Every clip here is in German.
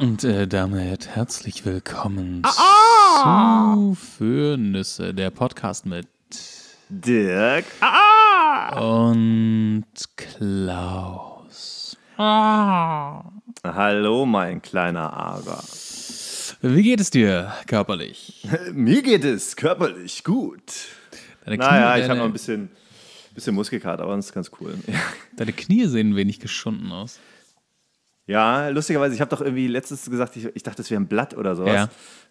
Und äh, damit herzlich willkommen ah, ah! zu Nüsse, der Podcast mit Dirk ah, ah, und Klaus. Ah. Hallo, mein kleiner Ara. Wie geht es dir körperlich? Mir geht es körperlich gut. Deine Knie, naja, ich habe noch ein bisschen, bisschen Muskelkater, aber das ist ganz cool. Deine Knie sehen wenig geschunden aus. Ja, lustigerweise, ich habe doch irgendwie letztens gesagt, ich, ich dachte, es wäre ein Blatt oder sowas. Ja.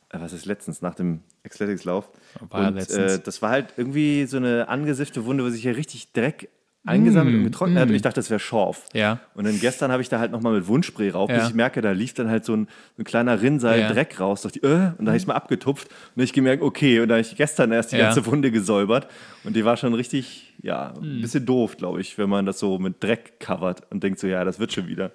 Äh, was ist letztens, nach dem Athletics-Lauf? War Und, äh, letztens. Äh, das war halt irgendwie so eine angesiffte Wunde, wo sich hier richtig Dreck eingesammelt mm. und getrocknet. Mm. Und ich dachte, das wäre Schorf. Ja. Und dann gestern habe ich da halt nochmal mit Wundspray rauf. Ja. ich merke, da lief dann halt so ein, so ein kleiner Rinnsal ja. Dreck raus. Dachte äh, und da habe ich es mal abgetupft. Und ich gemerkt, okay. Und da habe ich gestern erst die ja. ganze Wunde gesäubert. Und die war schon richtig, ja, mm. ein mm. bisschen doof, glaube ich, wenn man das so mit Dreck covert und denkt so, ja, das wird schon wieder.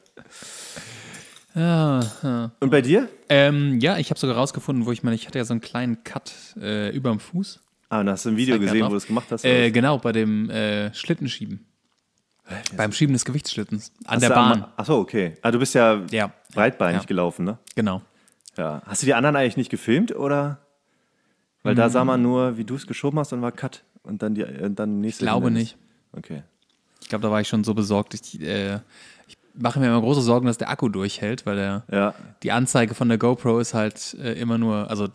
Ja, ja. Und bei dir? Ähm, ja, ich habe sogar rausgefunden, wo ich meine, ich hatte ja so einen kleinen Cut äh, dem Fuß. Ah, und hast du ein Video gesehen, wo du es gemacht hast? Äh, genau, bei dem äh, Schlittenschieben. Yes. Beim Schieben des Gewichtsschlittens. An hast der Bahn. Achso, okay. Ah, du bist ja, ja. breitbeinig ja. gelaufen, ne? Genau. Ja. Hast du die anderen eigentlich nicht gefilmt, oder? Weil hm. da sah mm. man nur, wie du es geschoben hast und war Cut. Und dann die und dann nächste. Ich glaube Hindernis. nicht. Okay. Ich glaube, da war ich schon so besorgt. Ich, äh, ich mache mir immer große Sorgen, dass der Akku durchhält, weil der, ja. die Anzeige von der GoPro ist halt äh, immer nur, also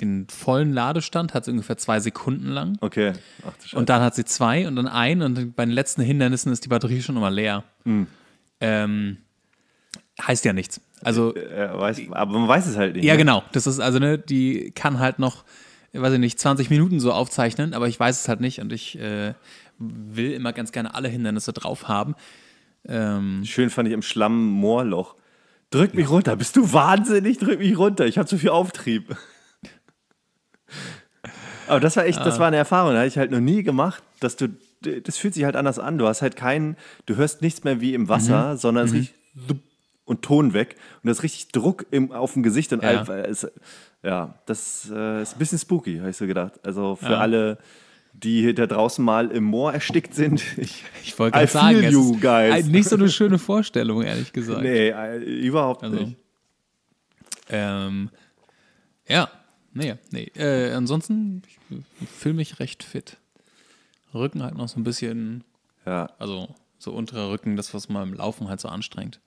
den vollen Ladestand, hat sie ungefähr zwei Sekunden lang. Okay. Ach, und dann hat sie zwei und dann ein und bei den letzten Hindernissen ist die Batterie schon immer leer. Mhm. Ähm, heißt ja nichts. Also, ja, äh, äh, weiß, aber man weiß es halt nicht. Ja, ne? genau. Das ist also, ne, die kann halt noch, weiß ich nicht, 20 Minuten so aufzeichnen, aber ich weiß es halt nicht und ich äh, will immer ganz gerne alle Hindernisse drauf haben. Ähm, Schön fand ich im Schlamm Moorloch. Drück mich runter, bist du wahnsinnig? Drück mich runter, ich habe zu viel Auftrieb. Aber das war echt, das ah. war eine Erfahrung, da habe ich halt noch nie gemacht, dass du, das fühlt sich halt anders an. Du hast halt keinen, du hörst nichts mehr wie im Wasser, mhm. sondern es mhm. riecht und Ton weg und das ist richtig Druck im, auf dem Gesicht und ja, all, ist, ja das äh, ist ein bisschen spooky, habe ich so gedacht. Also für ja. alle die da draußen mal im Moor erstickt sind. Ich, ich wollte gerade sagen, you guys. nicht so eine schöne Vorstellung, ehrlich gesagt. Nee, äh, überhaupt also, nicht. Ähm, ja, naja, nee. Äh, ansonsten fühle mich recht fit. Rücken halt noch so ein bisschen. Ja. Also so unterer Rücken, das, was man im Laufen halt so anstrengt.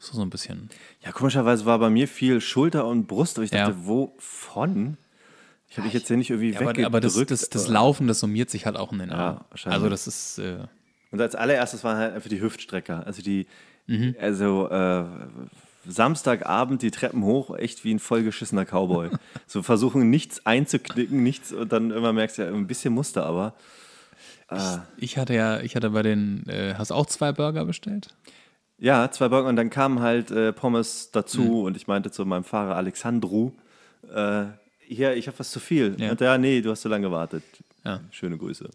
So, so ein bisschen. Ja, komischerweise war bei mir viel Schulter und Brust, aber ich dachte, ja. wovon? Ich habe mich jetzt hier nicht irgendwie ja, weggedrückt. Aber das, das, das, Laufen, das summiert sich halt auch in den Armen. Ja, wahrscheinlich. Also das ist... Äh und als allererstes waren halt einfach die Hüftstrecker. Also die, mhm. also äh, Samstagabend die Treppen hoch, echt wie ein vollgeschissener Cowboy. so versuchen, nichts einzuknicken, nichts und dann immer merkst du ja, ein bisschen Muster, aber. Äh. Ich, ah. ich, hatte ja, ich hatte bei den, äh, hast auch zwei Burger bestellt? Ja, zwei Burger und dann kamen halt äh, Pommes dazu mhm. und ich meinte zu meinem Fahrer Alexandru, äh, hier, ich habe was zu viel. Ja. Und ja, nee, du hast so lange gewartet. Ja. Schöne Grüße.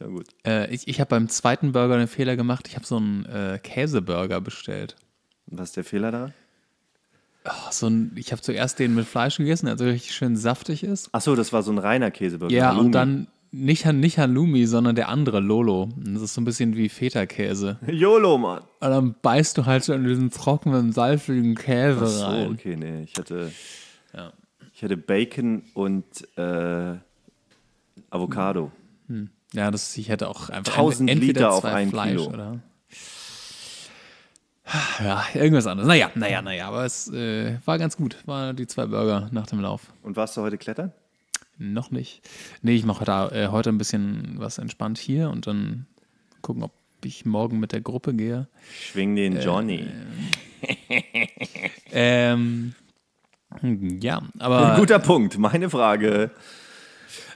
Ja, gut. Äh, ich ich habe beim zweiten Burger einen Fehler gemacht. Ich habe so einen äh, Käseburger bestellt. Was ist der Fehler da? Oh, so ein, ich habe zuerst den mit Fleisch gegessen, der so richtig schön saftig ist. Ach so, das war so ein reiner Käse. Käseburger. Ja, Halloumi. und dann nicht, nicht Halloumi, sondern der andere, Lolo. Das ist so ein bisschen wie Feta-Käse. YOLO, Mann. Und dann beißt du halt so in diesen trockenen, salzigen Käse Ach so, rein. okay, nee, ich hatte, ja. ich hatte Bacon und äh, Avocado. Hm. Ja, das, ich hätte auch einfach 1000 Liter auf ein Fleisch, Kilo. Oder? Ja, irgendwas anderes. Naja, naja, naja, aber es äh, war ganz gut. War die zwei Burger nach dem Lauf. Und warst du heute klettern? Noch nicht. Nee, ich mache da äh, heute ein bisschen was entspannt hier und dann gucken, ob ich morgen mit der Gruppe gehe. Schwing den äh, Johnny. Äh, ähm, ja, aber. Ein guter Punkt, meine Frage.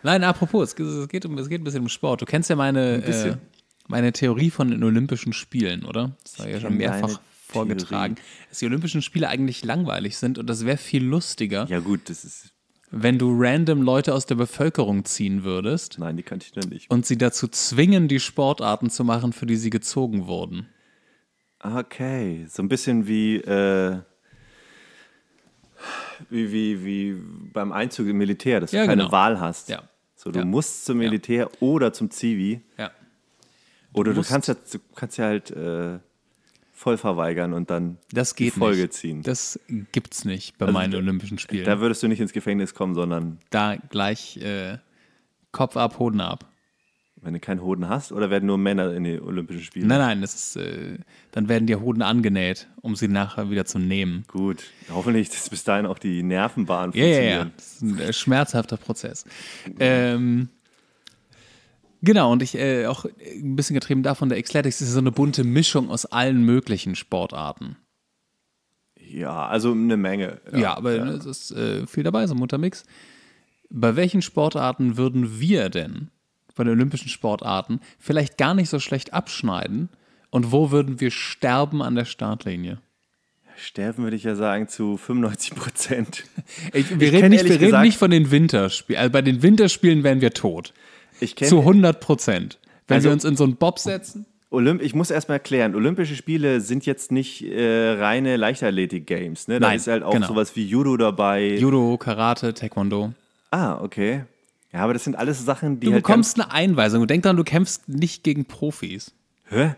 Nein, apropos, es geht, es geht ein bisschen um Sport. Du kennst ja meine. Ein bisschen äh, meine Theorie von den Olympischen Spielen, oder? Das war ja schon mehrfach vorgetragen, Theorie. dass die Olympischen Spiele eigentlich langweilig sind und das wäre viel lustiger. Ja, gut, das ist. Wenn du random Leute aus der Bevölkerung ziehen würdest. Nein, die kannte ich dann nicht. Und sie dazu zwingen, die Sportarten zu machen, für die sie gezogen wurden. Okay, so ein bisschen wie. Äh wie, wie, wie beim Einzug im Militär, dass ja, du keine genau. Wahl hast. Ja. So, du ja. musst zum Militär oder zum Zivi. Ja. Oder du, du kannst ja, du kannst ja halt äh, voll verweigern und dann das geht die Folge nicht. ziehen. Das gibt's nicht bei also meinen da, Olympischen Spielen. Da würdest du nicht ins Gefängnis kommen, sondern. Da gleich äh, Kopf ab, Hoden ab. Wenn du keinen Hoden hast oder werden nur Männer in die Olympischen Spiele? Nein, nein, das ist, äh, dann werden dir Hoden angenäht, um sie nachher wieder zu nehmen. Gut, hoffentlich, dass bis dahin auch die Nervenbahn funktioniert. Ja, ja, ja. Das ist ein äh, schmerzhafter Prozess. Ähm, Genau, und ich äh, auch ein bisschen getrieben davon, der Xletics ist so eine bunte Mischung aus allen möglichen Sportarten. Ja, also eine Menge. Ja, ja aber ja. es ist äh, viel dabei, so ein Muttermix. Bei welchen Sportarten würden wir denn bei den olympischen Sportarten vielleicht gar nicht so schlecht abschneiden? Und wo würden wir sterben an der Startlinie? Sterben würde ich ja sagen zu 95 Prozent. wir reden, nicht, wir reden nicht, von den Winterspielen. Also bei den Winterspielen wären wir tot kenn, zu 100 Prozent. Wenn also, wir uns in so einen Bob setzen. Olymp ich muss erstmal erklären, Olympische Spiele sind jetzt nicht äh, reine Leichtathletik-Games. Ne? Da ist halt auch genau. sowas wie Judo dabei. Judo, Karate, Taekwondo. Ah, okay. Ja, aber das sind alles Sachen, die. Du halt bekommst eine Einweisung. Denk dran, du kämpfst nicht gegen Profis. Hä?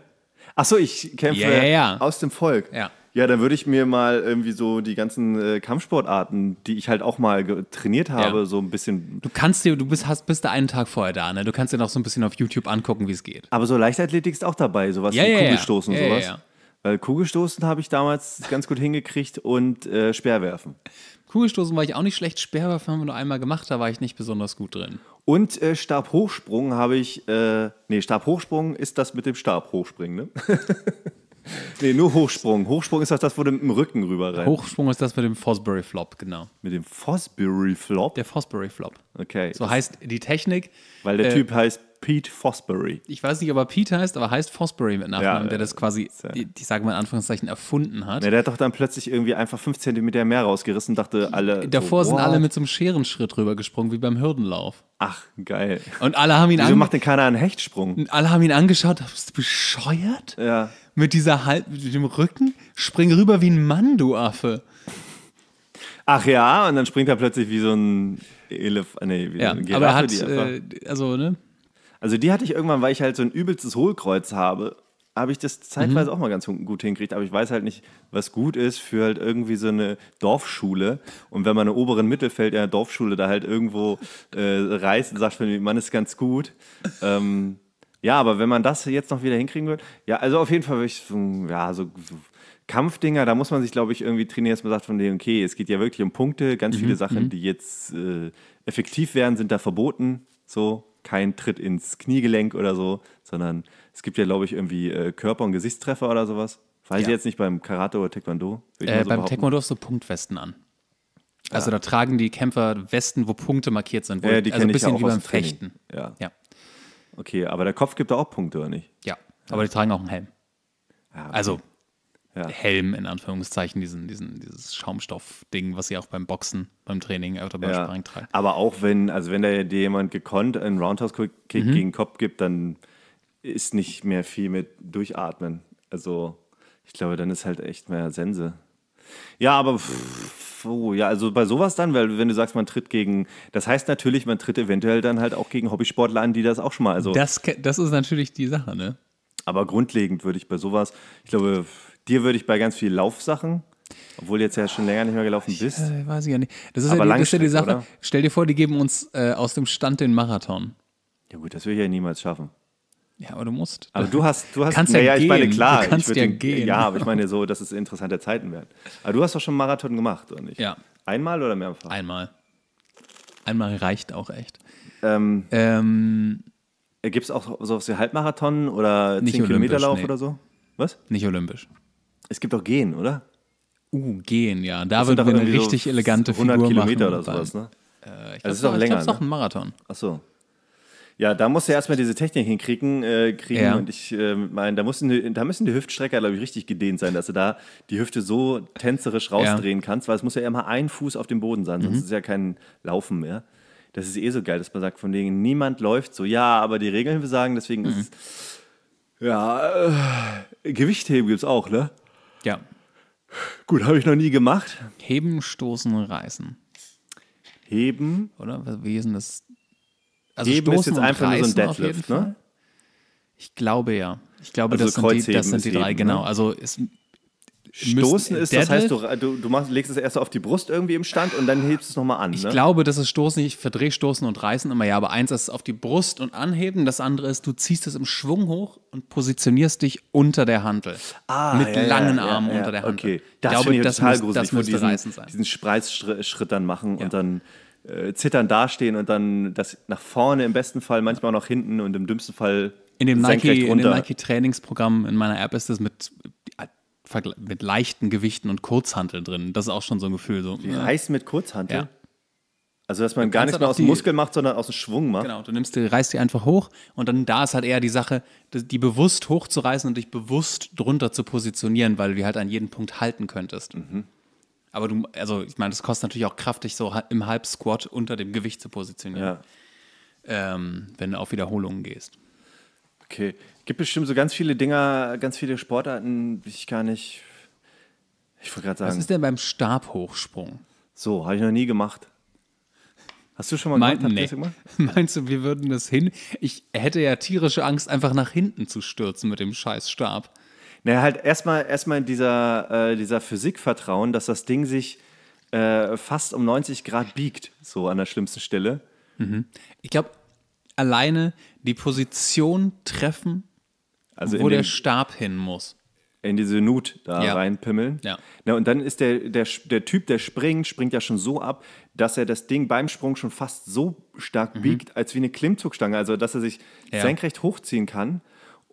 Achso, ich kämpfe yeah, yeah, yeah. aus dem Volk. Ja. Ja, dann würde ich mir mal irgendwie so die ganzen äh, Kampfsportarten, die ich halt auch mal trainiert habe, ja. so ein bisschen. Du kannst dir, du bist, hast, bist da einen Tag vorher da, ne? Du kannst dir noch so ein bisschen auf YouTube angucken, wie es geht. Aber so Leichtathletik ist auch dabei, sowas ja, wie ja, Kugelstoßen und sowas. Ja, ja, ja. Weil Kugelstoßen habe ich damals ganz gut hingekriegt und äh, Speerwerfen. Kugelstoßen war ich auch nicht schlecht, Speerwerfen haben wir nur einmal gemacht, da war ich nicht besonders gut drin. Und äh, Stabhochsprung habe ich, äh, nee, Stabhochsprung ist das mit dem Stabhochspringen, ne? nee, nur Hochsprung. Hochsprung ist doch das, wo du mit dem Rücken rüber rein. Hochsprung ist das mit dem Fosbury Flop, genau. Mit dem Fosbury Flop? Der Fosbury Flop. Okay. So heißt die Technik. Weil der äh, Typ heißt Pete Fosbury. Ich weiß nicht, ob er Pete heißt, aber heißt Fosbury mit Nachnamen, ja, der das quasi, ja. ich, ich sage mal in Anführungszeichen, erfunden hat. Ja, der hat doch dann plötzlich irgendwie einfach fünf Zentimeter mehr rausgerissen und dachte alle. Davor so, sind wow. alle mit so einem Scherenschritt rübergesprungen, wie beim Hürdenlauf. Ach, geil. Und alle haben ihn Wieso macht denn keiner einen Hechtsprung? Alle haben ihn angeschaut, bist du bescheuert? Ja. Mit dieser halb, mit dem Rücken, spring rüber wie ein Mann, du Affe. Ach ja, und dann springt er plötzlich wie so ein Elefant. Nee, wie ja, ein Giraffe, aber er hat, äh, also, ne? Also die hatte ich irgendwann, weil ich halt so ein übelstes Hohlkreuz habe, habe ich das zeitweise mhm. auch mal ganz gut hingekriegt. Aber ich weiß halt nicht, was gut ist für halt irgendwie so eine Dorfschule. Und wenn man im oberen Mittelfeld einer Dorfschule da halt irgendwo äh, reist und sagt, man ist ganz gut. Ähm, ja, aber wenn man das jetzt noch wieder hinkriegen wird, ja, also auf jeden Fall würde ich so, ja, so, so Kampfdinger, da muss man sich, glaube ich, irgendwie trainieren, dass man sagt von dem, okay, es geht ja wirklich um Punkte, ganz mhm. viele Sachen, mhm. die jetzt äh, effektiv werden, sind da verboten. So, kein Tritt ins Kniegelenk oder so, sondern es gibt ja, glaube ich, irgendwie äh, Körper- und Gesichtstreffer oder sowas. Weiß ja. ich jetzt nicht beim Karate oder Taekwondo? Äh, so beim Taekwondo hast du Punktwesten an. Also ja. Ah. da tragen die Kämpfer Westen, wo Punkte markiert sind. Wo ja, die also ein bisschen ja wie beim Fechten. Ja. ja. Okay, aber der Kopf gibt da auch Punkte, oder nicht? Ja, aber die tragen auch einen Helm. Okay. Also ja. Helm in Anführungszeichen, diesen, diesen, dieses Schaumstoff-Ding, was sie auch beim Boxen, beim Training oder beim ja. Sparring tragen. Aber auch wenn, also wenn da dir jemand gekonnt einen Roundhouse-Kick mhm. gegen Kopf gibt, dann ist nicht mehr viel mit Durchatmen. Also ich glaube, dann ist halt echt mehr Sense. Ja, aber pff, oh, ja, also bei sowas dann, weil wenn du sagst, man tritt gegen, das heißt natürlich, man tritt eventuell dann halt auch gegen Hobbysportler an, die das auch schon mal. Also das, das ist natürlich die Sache, ne? Aber grundlegend würde ich bei sowas, ich glaube, Dir würde ich bei ganz vielen Laufsachen, obwohl du jetzt ja schon länger nicht mehr gelaufen bist. Ich, äh, weiß ich ja nicht. Das ist, aber ja die, das ist ja die Sache. Oder? Stell dir vor, die geben uns äh, aus dem Stand den Marathon. Ja gut, das will ich ja niemals schaffen. Ja, aber du musst. Aber du hast, du hast, kannst naja, ja gehen. ich meine, klar. Du kannst ich ja den, gehen. Ja, aber ich meine so, dass es interessante Zeiten werden. Aber du hast doch schon Marathon gemacht, oder nicht? Ja. Einmal oder mehrfach? Einmal. Einmal reicht auch echt. Ähm, ähm, Gibt es auch sowas wie Halbmarathon oder 10 Kilometerlauf nee. oder so? Was? Nicht olympisch. Es gibt auch Gehen, oder? Uh, Gehen, ja. Da würden wir eine richtig so elegante Figur 100 Kilometer machen, oder sowas, ne? Äh, ich also glaub, ist auch länger. Das ist doch ne? ein Marathon. Ach so. Ja, da musst du erstmal diese Technik hinkriegen. Äh, kriegen. Ja. Und ich äh, meine, da, müssen, da müssen die Hüftstrecker, glaube ich, richtig gedehnt sein, dass du da die Hüfte so tänzerisch rausdrehen ja. kannst, weil es muss ja immer ein Fuß auf dem Boden sein, sonst mhm. ist ja kein Laufen mehr. Das ist eh so geil, dass man sagt, von denen niemand läuft so. Ja, aber die Regeln sagen, deswegen mhm. ist es. Ja, äh, Gewichtheben gibt es auch, ne? Ja. Gut, habe ich noch nie gemacht. Heben, stoßen, reißen. Heben. Oder? Wie ist denn das? Also Heben ist jetzt einfach nur so ein Deadlift, ne? Ich glaube ja. Ich glaube, also das, sind die, das sind die drei, eben, genau. Ne? Also ist, Stoßen ist, das heißt, du, du, machst, legst es erst auf die Brust irgendwie im Stand und dann hebst du es nochmal an. Ich ne? glaube, das ist Stoßen, ich verdrehe Stoßen und Reißen immer, ja, aber eins ist auf die Brust und anheben, das andere ist, du ziehst es im Schwung hoch und positionierst dich unter der Handel. Ah, Mit ja, langen ja, Armen ja, unter der Handel. Okay, das ich glaube, ich das total muss, gruselig, das müsste diesen, Reißen sein. Diesen Spreizschritt dann machen und dann äh, zittern dastehen und dann das nach vorne im besten Fall, manchmal auch nach hinten und im dümmsten Fall in dem Nike, in dem Nike Trainingsprogramm in meiner App ist das mit mit leichten Gewichten und Kurzhantel drin. Das ist auch schon so ein Gefühl. So, Wie Reißen ne? mit Kurzhantel? Ja. Also, dass man du gar nicht mehr aus dem Muskel macht, sondern aus dem Schwung macht. Genau, du nimmst die, reißt die einfach hoch und dann da ist halt eher die Sache, die bewusst hochzureißen und dich bewusst drunter zu positionieren, weil du die halt an jedem Punkt halten könntest. Mhm. Aber du, also ich meine, das kostet natürlich auch Kraft, dich so im Halbsquat unter dem Gewicht zu positionieren. Ja. Ähm, wenn du auf Wiederholungen gehst. Okay, gibt bestimmt so ganz viele Dinger, ganz viele Sportarten, die ich gar nicht. Ich wollte gerade sagen. Was ist denn beim Stabhochsprung? So, habe ich noch nie gemacht. Hast du schon mal Meint, gemacht? Nee. gemacht? Meinst du, wir würden das hin? Ich hätte ja tierische Angst, einfach nach hinten zu stürzen mit dem scheiß Stab. Naja, halt erstmal erstmal dieser, äh, dieser Physik dass das Ding sich äh, fast um 90 Grad biegt, so an der schlimmsten Stelle. Mhm. Ich glaube, alleine die Position treffen also wo der den, Stab hin muss. In diese Nut da ja. reinpimmeln. Ja. Na, und dann ist der, der, der Typ, der springt, springt ja schon so ab, dass er das Ding beim Sprung schon fast so stark mhm. biegt, als wie eine Klimmzugstange. Also, dass er sich ja. senkrecht hochziehen kann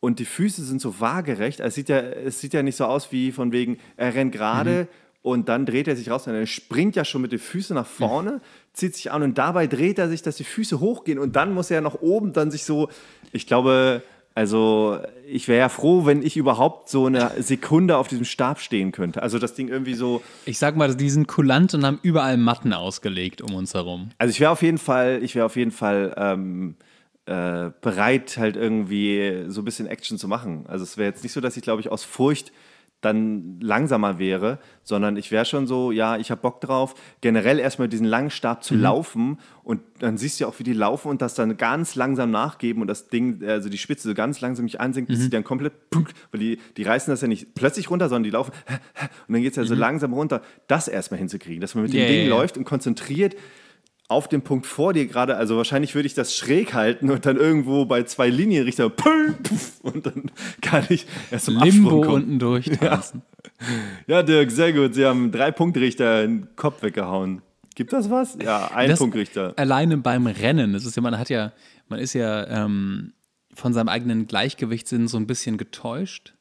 und die Füße sind so waagerecht. Es sieht ja, es sieht ja nicht so aus wie von wegen, er rennt gerade mhm. und dann dreht er sich raus und er springt ja schon mit den Füßen nach mhm. vorne, mhm. zieht sich an und dabei dreht er sich, dass die Füße hochgehen und dann muss er ja noch oben dann sich so, ich glaube, also ich wäre ja froh, wenn ich überhaupt so eine Sekunde auf diesem Stab stehen könnte. Also das Ding irgendwie so. Ich sag mal, die sind kulant und haben überall Matten ausgelegt um uns herum. Also ich wäre auf jeden Fall, ich wäre auf jeden Fall ähm, äh, bereit, halt irgendwie so ein bisschen Action zu machen. Also es wäre jetzt nicht so, dass ich, glaube ich, aus Furcht dann langsamer wäre, sondern ich wäre schon so, ja, ich habe Bock drauf, generell erstmal diesen langen Stab zu mhm. laufen und dann siehst du ja auch, wie die laufen und das dann ganz langsam nachgeben und das Ding, also die Spitze so ganz langsam mich ansinkt, mhm. bis sie dann komplett, weil die, die reißen das ja nicht plötzlich runter, sondern die laufen und dann geht es ja mhm. so langsam runter, das erstmal hinzukriegen, dass man mit yeah, dem Ding yeah. läuft und konzentriert auf dem Punkt vor dir gerade, also wahrscheinlich würde ich das schräg halten und dann irgendwo bei zwei Linienrichter und dann kann ich erst zum Limbo Absprung kommen. unten durch. Ja. ja, Dirk, sehr gut. Sie haben drei Punktrichter in den Kopf weggehauen. Gibt das was? Ja, ein das Punktrichter. Alleine beim Rennen. Das ist ja, man hat ja, man ist ja ähm, von seinem eigenen Gleichgewichtssinn so ein bisschen getäuscht,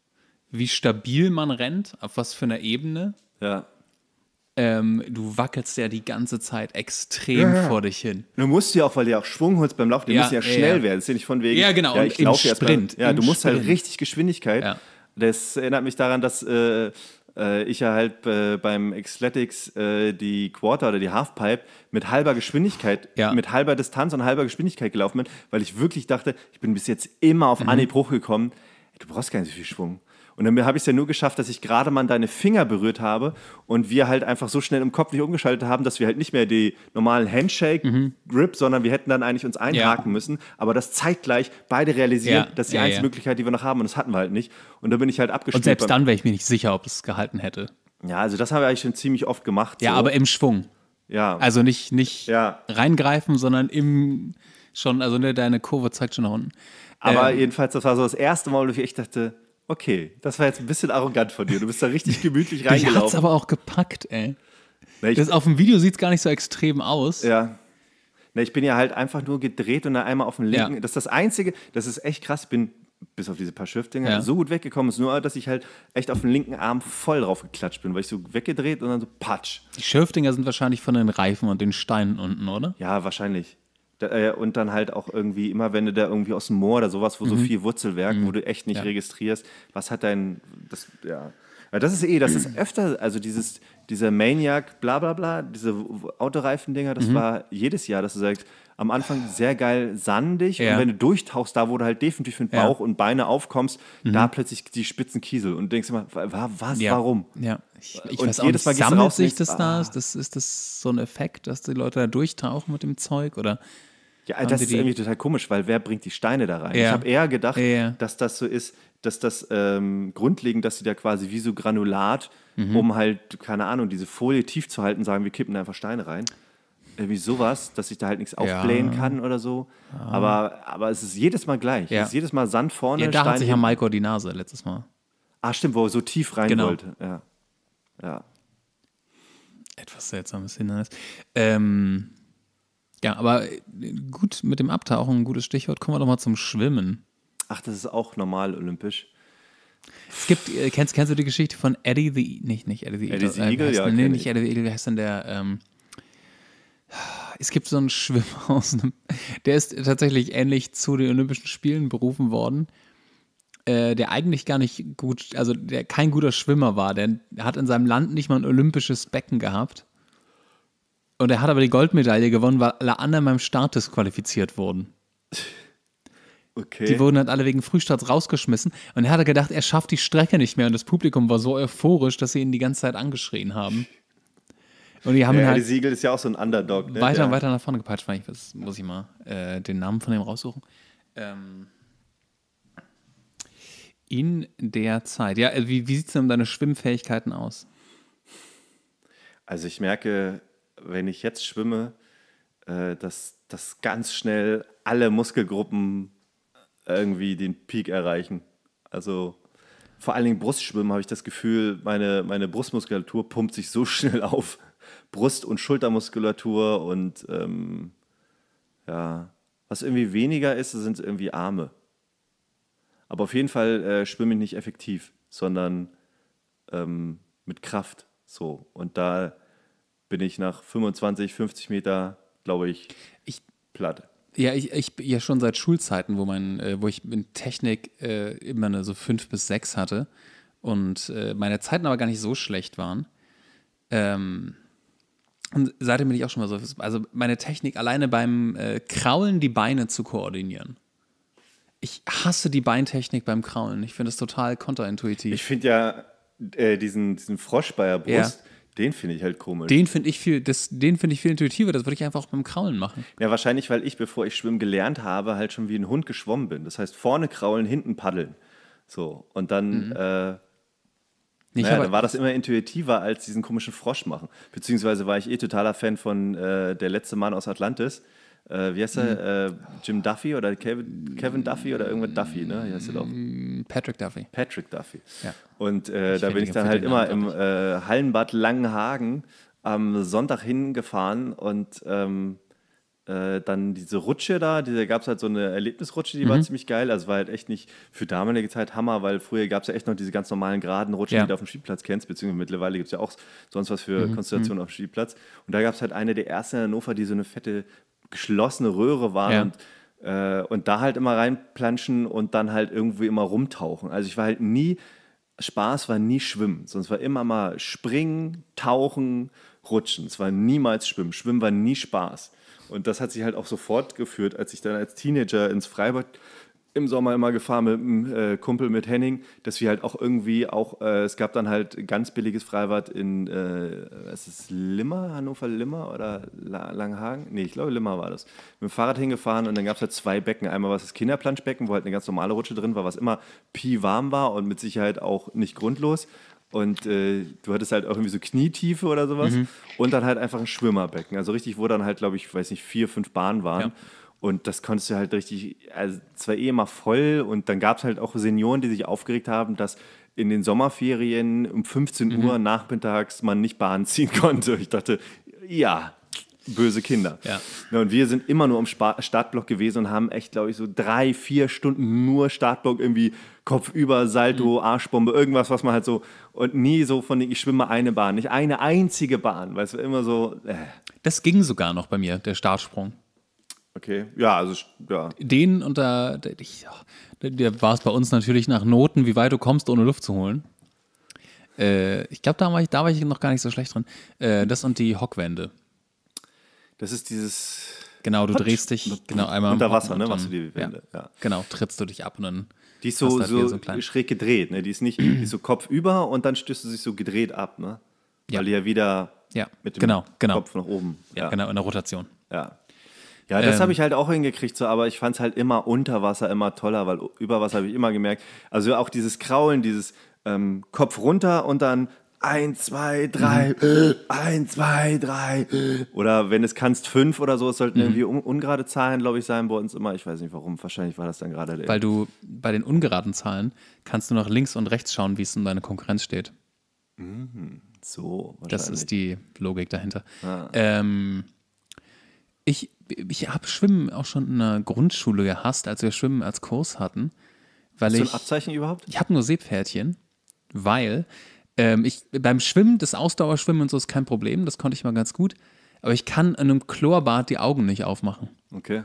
wie stabil man rennt, auf was für einer Ebene. Ja ähm, du wackelst ja die ganze Zeit extrem ja. vor dich hin. Du musst ja auch, weil du ja auch Schwung holst beim Laufen, du ja, musst ja schnell ja. werden. Das ist ja nicht von wegen. Ja, genau, ja, ich im laufe Sprint. Jetzt mal, ja, du musst halt Sprint. halt richtig Geschwindigkeit. Das erinnert mich daran, dass äh, äh, ich ja halt äh, beim Athletics äh, die Quarter oder die Halfpipe mit halber Geschwindigkeit, ja. mit halber Distanz und halber Geschwindigkeit gelaufen bin, weil ich wirklich dachte, ich bin bis jetzt immer auf mhm. Anhieb hochgekommen. Du brauchst gar nicht so viel Schwung. Und dann habe ich es ja nur geschafft, dass ich gerade mal deine Finger berührt habe und wir halt einfach so schnell im Kopf nicht umgeschaltet haben, dass wir halt nicht mehr die normalen Handshake-Grip, mhm. sondern wir hätten dann eigentlich uns einhaken ja. müssen. Aber das zeitgleich beide realisieren, ja. dass die ja, einzige Möglichkeit, die wir noch haben, und das hatten wir halt nicht. Und da bin ich halt abgeschnitten. Und selbst dann wäre ich mir nicht sicher, ob es gehalten hätte. Ja, also das haben wir eigentlich schon ziemlich oft gemacht. Ja, so. aber im Schwung. Ja. Also nicht, nicht reingreifen, sondern im schon, also ne, deine Kurve zeigt schon nach unten. Aber ähm, jedenfalls, das war so das erste Mal, wo ich echt dachte, okay, das war jetzt ein bisschen arrogant von dir. Du bist da richtig gemütlich reingelaufen. Ich hat's aber auch gepackt, ey. Na, ich, das auf dem Video sieht es gar nicht so extrem aus. Ja. Na, ich bin ja halt einfach nur gedreht und dann einmal auf dem linken. Ja. Das ist das Einzige, das ist echt krass. Ich bin bis auf diese paar Schiffdinger ja. so gut weggekommen, ist nur, dass ich halt echt auf den linken Arm voll drauf geklatscht bin, weil ich so weggedreht und dann so patsch. Die Schürfdinger sind wahrscheinlich von den Reifen und den Steinen unten, oder? Ja, wahrscheinlich. Äh, und dann halt auch irgendwie, immer wenn du da irgendwie aus dem Moor oder sowas, wo mhm. so viel Wurzelwerk, mhm. wo du echt nicht ja. registrierst, was hat dein, das, ja. Weil das ist eh, das ist öfter, also dieses, dieser Maniac, bla bla bla, diese Autoreifendinger, das mhm. war jedes Jahr, dass du sagst, am Anfang sehr geil sandig ja. und wenn du durchtauchst, da wo du halt definitiv mit Bauch ja. und Beine aufkommst, mhm. da plötzlich die spitzen Kiesel und denkst immer, was, ja. warum? Ja, ich, ich und weiß jedes auch, Mal sammelt sich das da? Ist ah. das, ist das so ein Effekt, dass die Leute da durchtauchen mit dem Zeug oder? Ja, das ist irgendwie total komisch, weil wer bringt die Steine da rein? Ich habe eher gedacht, dass das so ist, dass das ähm, grundlegend, dass sie da quasi wie so Granulat, mhm. um halt, keine Ahnung, diese Folie tief zu halten, sagen, wir kippen da einfach Steine rein. Irgendwie sowas, dass ich da halt nichts ja. aufblähen kann oder so. Aber, aber es ist jedes Mal gleich. Ja. Es ist jedes Mal Sand vorne. Ja, da Stein hat sich ja Maiko die Nase letztes Mal. Ah, stimmt, wo er so tief rein genau. wollte. Ja. ja. Etwas seltsames Hindernis. Ähm, ja, aber äh, gut mit dem Abtauchen, ein gutes Stichwort. Kommen wir doch mal zum Schwimmen. Ach, das ist auch normal olympisch. Es gibt, äh, kennst, kennst du die Geschichte von Eddie the nicht, nicht Eddie the Eddie Eagle? The Eagle äh, heißt, ja, nee, nicht ich. Eddie the Eagle, wie heißt denn der? Ähm, es gibt so einen Schwimmer aus einem, der ist tatsächlich ähnlich zu den Olympischen Spielen berufen worden, äh, der eigentlich gar nicht gut, also der kein guter Schwimmer war, der hat in seinem Land nicht mal ein olympisches Becken gehabt. Und er hat aber die Goldmedaille gewonnen, weil alle anderen beim Start disqualifiziert wurden. Okay. Die wurden halt alle wegen Frühstarts rausgeschmissen. Und er hatte gedacht, er schafft die Strecke nicht mehr. Und das Publikum war so euphorisch, dass sie ihn die ganze Zeit angeschrien haben. Und die haben ja, ihn halt. Die Siegel ist ja auch so ein Underdog, ne? Weiter und weiter nach vorne gepeitscht. Ich, das muss ich mal äh, den Namen von dem raussuchen. Ähm. In der Zeit. Ja, äh, wie, wie sieht es denn um deine Schwimmfähigkeiten aus? Also ich merke, wenn ich jetzt schwimme, äh, dass, dass ganz schnell alle Muskelgruppen irgendwie den Peak erreichen. Also vor allen Dingen Brustschwimmen habe ich das Gefühl, meine, meine Brustmuskulatur pumpt sich so schnell auf. Brust- und Schultermuskulatur und ähm, ja, was irgendwie weniger ist, sind irgendwie Arme. Aber auf jeden Fall äh, schwimme ich nicht effektiv, sondern ähm, mit Kraft. So. Und da bin ich nach 25, 50 Meter, glaube ich, ich platt. Ja, ich, ich ja schon seit Schulzeiten, wo, mein, äh, wo ich in Technik äh, immer eine so fünf bis sechs hatte und äh, meine Zeiten aber gar nicht so schlecht waren. Ähm, und seitdem bin ich auch schon mal so, also meine Technik alleine beim äh, Kraulen die Beine zu koordinieren. Ich hasse die Beintechnik beim Kraulen. Ich finde das total kontraintuitiv. Ich finde ja äh, diesen, diesen Frosch bei der Brust. Ja den finde ich halt komisch. Den finde ich viel, das, den finde ich viel intuitiver. Das würde ich einfach auch beim Kraulen machen. Ja, wahrscheinlich, weil ich, bevor ich schwimmen gelernt habe, halt schon wie ein Hund geschwommen bin. Das heißt, vorne kraulen, hinten paddeln. So. Und dann, mhm. äh, naja, dann war das immer intuitiver als diesen komischen Frosch machen. Beziehungsweise war ich eh totaler Fan von äh, Der letzte Mann aus Atlantis äh, wie heißt er, hm. äh, Jim Duffy oder Kevin, Kevin Duffy oder irgendwas Duffy, ne? Wie heißt er doch? Hm, Patrick Duffy. Patrick Duffy. Ja. Und äh, da bin ich dann halt immer im äh, Hallenbad Langenhagen am Sonntag hingefahren und ähm, äh, dann diese Rutsche da, da gab es halt so eine Erlebnisrutsche, die mhm. war ziemlich geil. Also war halt echt nicht für damalige Zeit Hammer, weil früher gab es ja echt noch diese ganz normalen geraden Rutschen, ja. die du auf dem Skiplatz kennst, beziehungsweise mittlerweile gibt es ja auch sonst was für mhm. Konstellationen mhm. auf dem Skiplatz. Und da gab es halt eine der ersten in Hannover, die so eine fette geschlossene Röhre war ja. und äh, und da halt immer reinplanschen und dann halt irgendwie immer rumtauchen. Also ich war halt nie, Spaß war nie Schwimmen, sonst war immer mal Springen, Tauchen, Rutschen. Es war niemals Schwimmen. Schwimmen war nie Spaß. Und das hat sich halt auch sofort geführt, als ich dann als Teenager ins Freibad im Sommer immer gefahren mit einem äh, Kumpel mit Henning, dass wir halt auch irgendwie auch, äh, es gab dann halt ganz billiges Freibad in, äh, ist Limmer, Hannover Limmer oder La Langhagen? Nee, ich glaube Limmer war das. Mit dem Fahrrad hingefahren und dann gab es halt zwei Becken. Einmal war es das Kinderplanschbecken, wo halt eine ganz normale Rutsche drin war, was immer pi warm war und mit Sicherheit auch nicht grundlos. Und äh, du hattest halt auch irgendwie so Knietiefe oder sowas. Mhm. Und dann halt einfach ein Schwimmerbecken. Also richtig, wo dann halt, glaube ich, weiß nicht, vier, fünf Bahnen waren. Ja. Und das konntest du halt richtig, also zwar eh immer voll und dann gab es halt auch Senioren, die sich aufgeregt haben, dass in den Sommerferien um 15 mhm. Uhr nachmittags man nicht Bahn ziehen konnte. Ich dachte, ja, böse Kinder. Ja. und wir sind immer nur am Startblock gewesen und haben echt, glaube ich, so drei, vier Stunden nur Startblock irgendwie Kopf über, Salto, mhm. Arschbombe, irgendwas, was man halt so und nie so von den, ich schwimme eine Bahn, nicht eine einzige Bahn, weil es war immer so. Äh. Das ging sogar noch bei mir, der Startsprung. Okay, ja, also ja. Den und da, der war es bei uns natürlich nach Noten, wie weit du kommst, ohne Luft zu holen. Äh, ich glaube, da, war ich, da war ich noch gar nicht so schlecht drin. Äh, das und die Hockwände. Das ist dieses. Genau, du Patsch. drehst dich genau einmal unter Wasser, ne? Machst du die Wände? Ja. ja. Genau, trittst du dich ab und dann. Die ist so, halt so, so schräg gedreht, ne? Die ist nicht, die ist so kopfüber und dann stößt du sich so gedreht ab, ne? Ja. Weil die ja wieder ja. mit dem genau, genau. Kopf nach oben. Ja, ja, genau, in der Rotation. Ja. Ja, das ähm, habe ich halt auch hingekriegt, so, aber ich fand es halt immer unter Wasser immer toller, weil über Wasser habe ich immer gemerkt. Also auch dieses Kraulen, dieses ähm, Kopf runter und dann 1, 2, 3, 1, 2, 3. Oder wenn es kannst, 5 oder so. Es sollten mhm. irgendwie un ungerade Zahlen, glaube ich, sein bei uns immer. Ich weiß nicht warum. Wahrscheinlich war das dann gerade. Weil du bei den ungeraden Zahlen kannst du nach links und rechts schauen, wie es um deine Konkurrenz steht. Mhm. So, Das ist die Logik dahinter. Ah. Ähm, ich, ich habe Schwimmen auch schon in der Grundschule gehasst, als wir Schwimmen als Kurs hatten. Weil Hast du ein Abzeichen überhaupt? Ich habe nur Seepferdchen, weil ähm, ich beim Schwimmen, das Ausdauerschwimmen und so ist kein Problem, das konnte ich mal ganz gut. Aber ich kann in einem Chlorbad die Augen nicht aufmachen. Okay.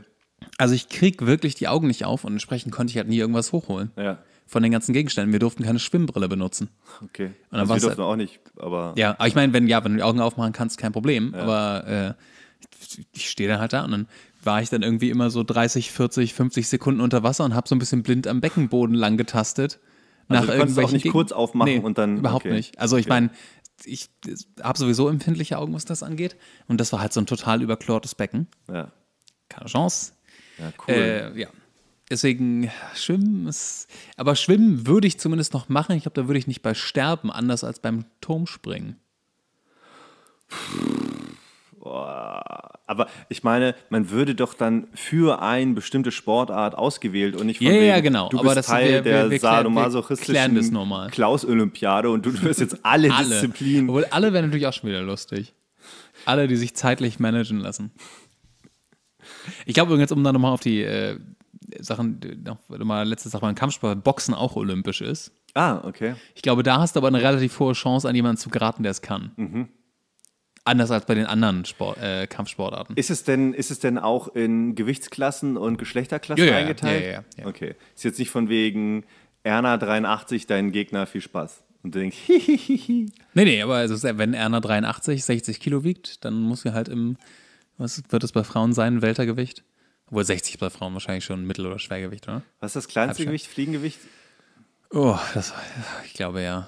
Also ich krieg wirklich die Augen nicht auf und entsprechend konnte ich halt nie irgendwas hochholen. Ja. Von den ganzen Gegenständen. Wir durften keine Schwimmbrille benutzen. Okay. Und dann also wir durften halt, auch nicht, aber. Ja, aber ich meine, wenn, ja, wenn du die Augen aufmachen kannst, kein Problem. Ja. Aber äh, ich stehe dann halt da und dann war ich dann irgendwie immer so 30, 40, 50 Sekunden unter Wasser und habe so ein bisschen blind am Beckenboden lang getastet. Also nach du irgendwelchen auch nicht Geg kurz aufmachen nee, und dann. Überhaupt okay. nicht. Also ich okay. meine, ich habe sowieso empfindliche Augen, was das angeht. Und das war halt so ein total überklortes Becken. Ja. Keine Chance. Ja, cool. Äh, ja. Deswegen, Schwimmen ist. Aber Schwimmen würde ich zumindest noch machen. Ich glaube, da würde ich nicht bei sterben, anders als beim Turmspringen. Aber ich meine, man würde doch dann für eine bestimmte Sportart ausgewählt und nicht von ja, wegen, ja, genau. du bist Teil wir, der wir, wir sadomasochistischen Klaus-Olympiade und du wirst jetzt alle, alle. Disziplinen. Obwohl alle wären natürlich auch schon wieder lustig. Alle, die sich zeitlich managen lassen. Ich glaube übrigens, um dann nochmal auf die äh, Sachen, noch mal letzte Sache mal Kampfsport, Boxen auch olympisch ist. Ah, okay. Ich glaube, da hast du aber eine relativ hohe Chance, an jemanden zu geraten, der es kann. Mhm. Anders als bei den anderen Sport, äh, Kampfsportarten. Ist es, denn, ist es denn auch in Gewichtsklassen und Geschlechterklassen ja, ja, eingeteilt? Ja, ja, ja, Okay. Ist jetzt nicht von wegen Erna 83, dein Gegner, viel Spaß. Und du denkst, hihihihi. Nee, nee, aber also, wenn Erna 83 60 Kilo wiegt, dann muss sie halt im, was wird es bei Frauen sein, Weltergewicht? Obwohl 60 bei Frauen wahrscheinlich schon Mittel- oder Schwergewicht, oder? Was ist das kleinste Gewicht? Fliegengewicht? Oh, das, ich glaube ja.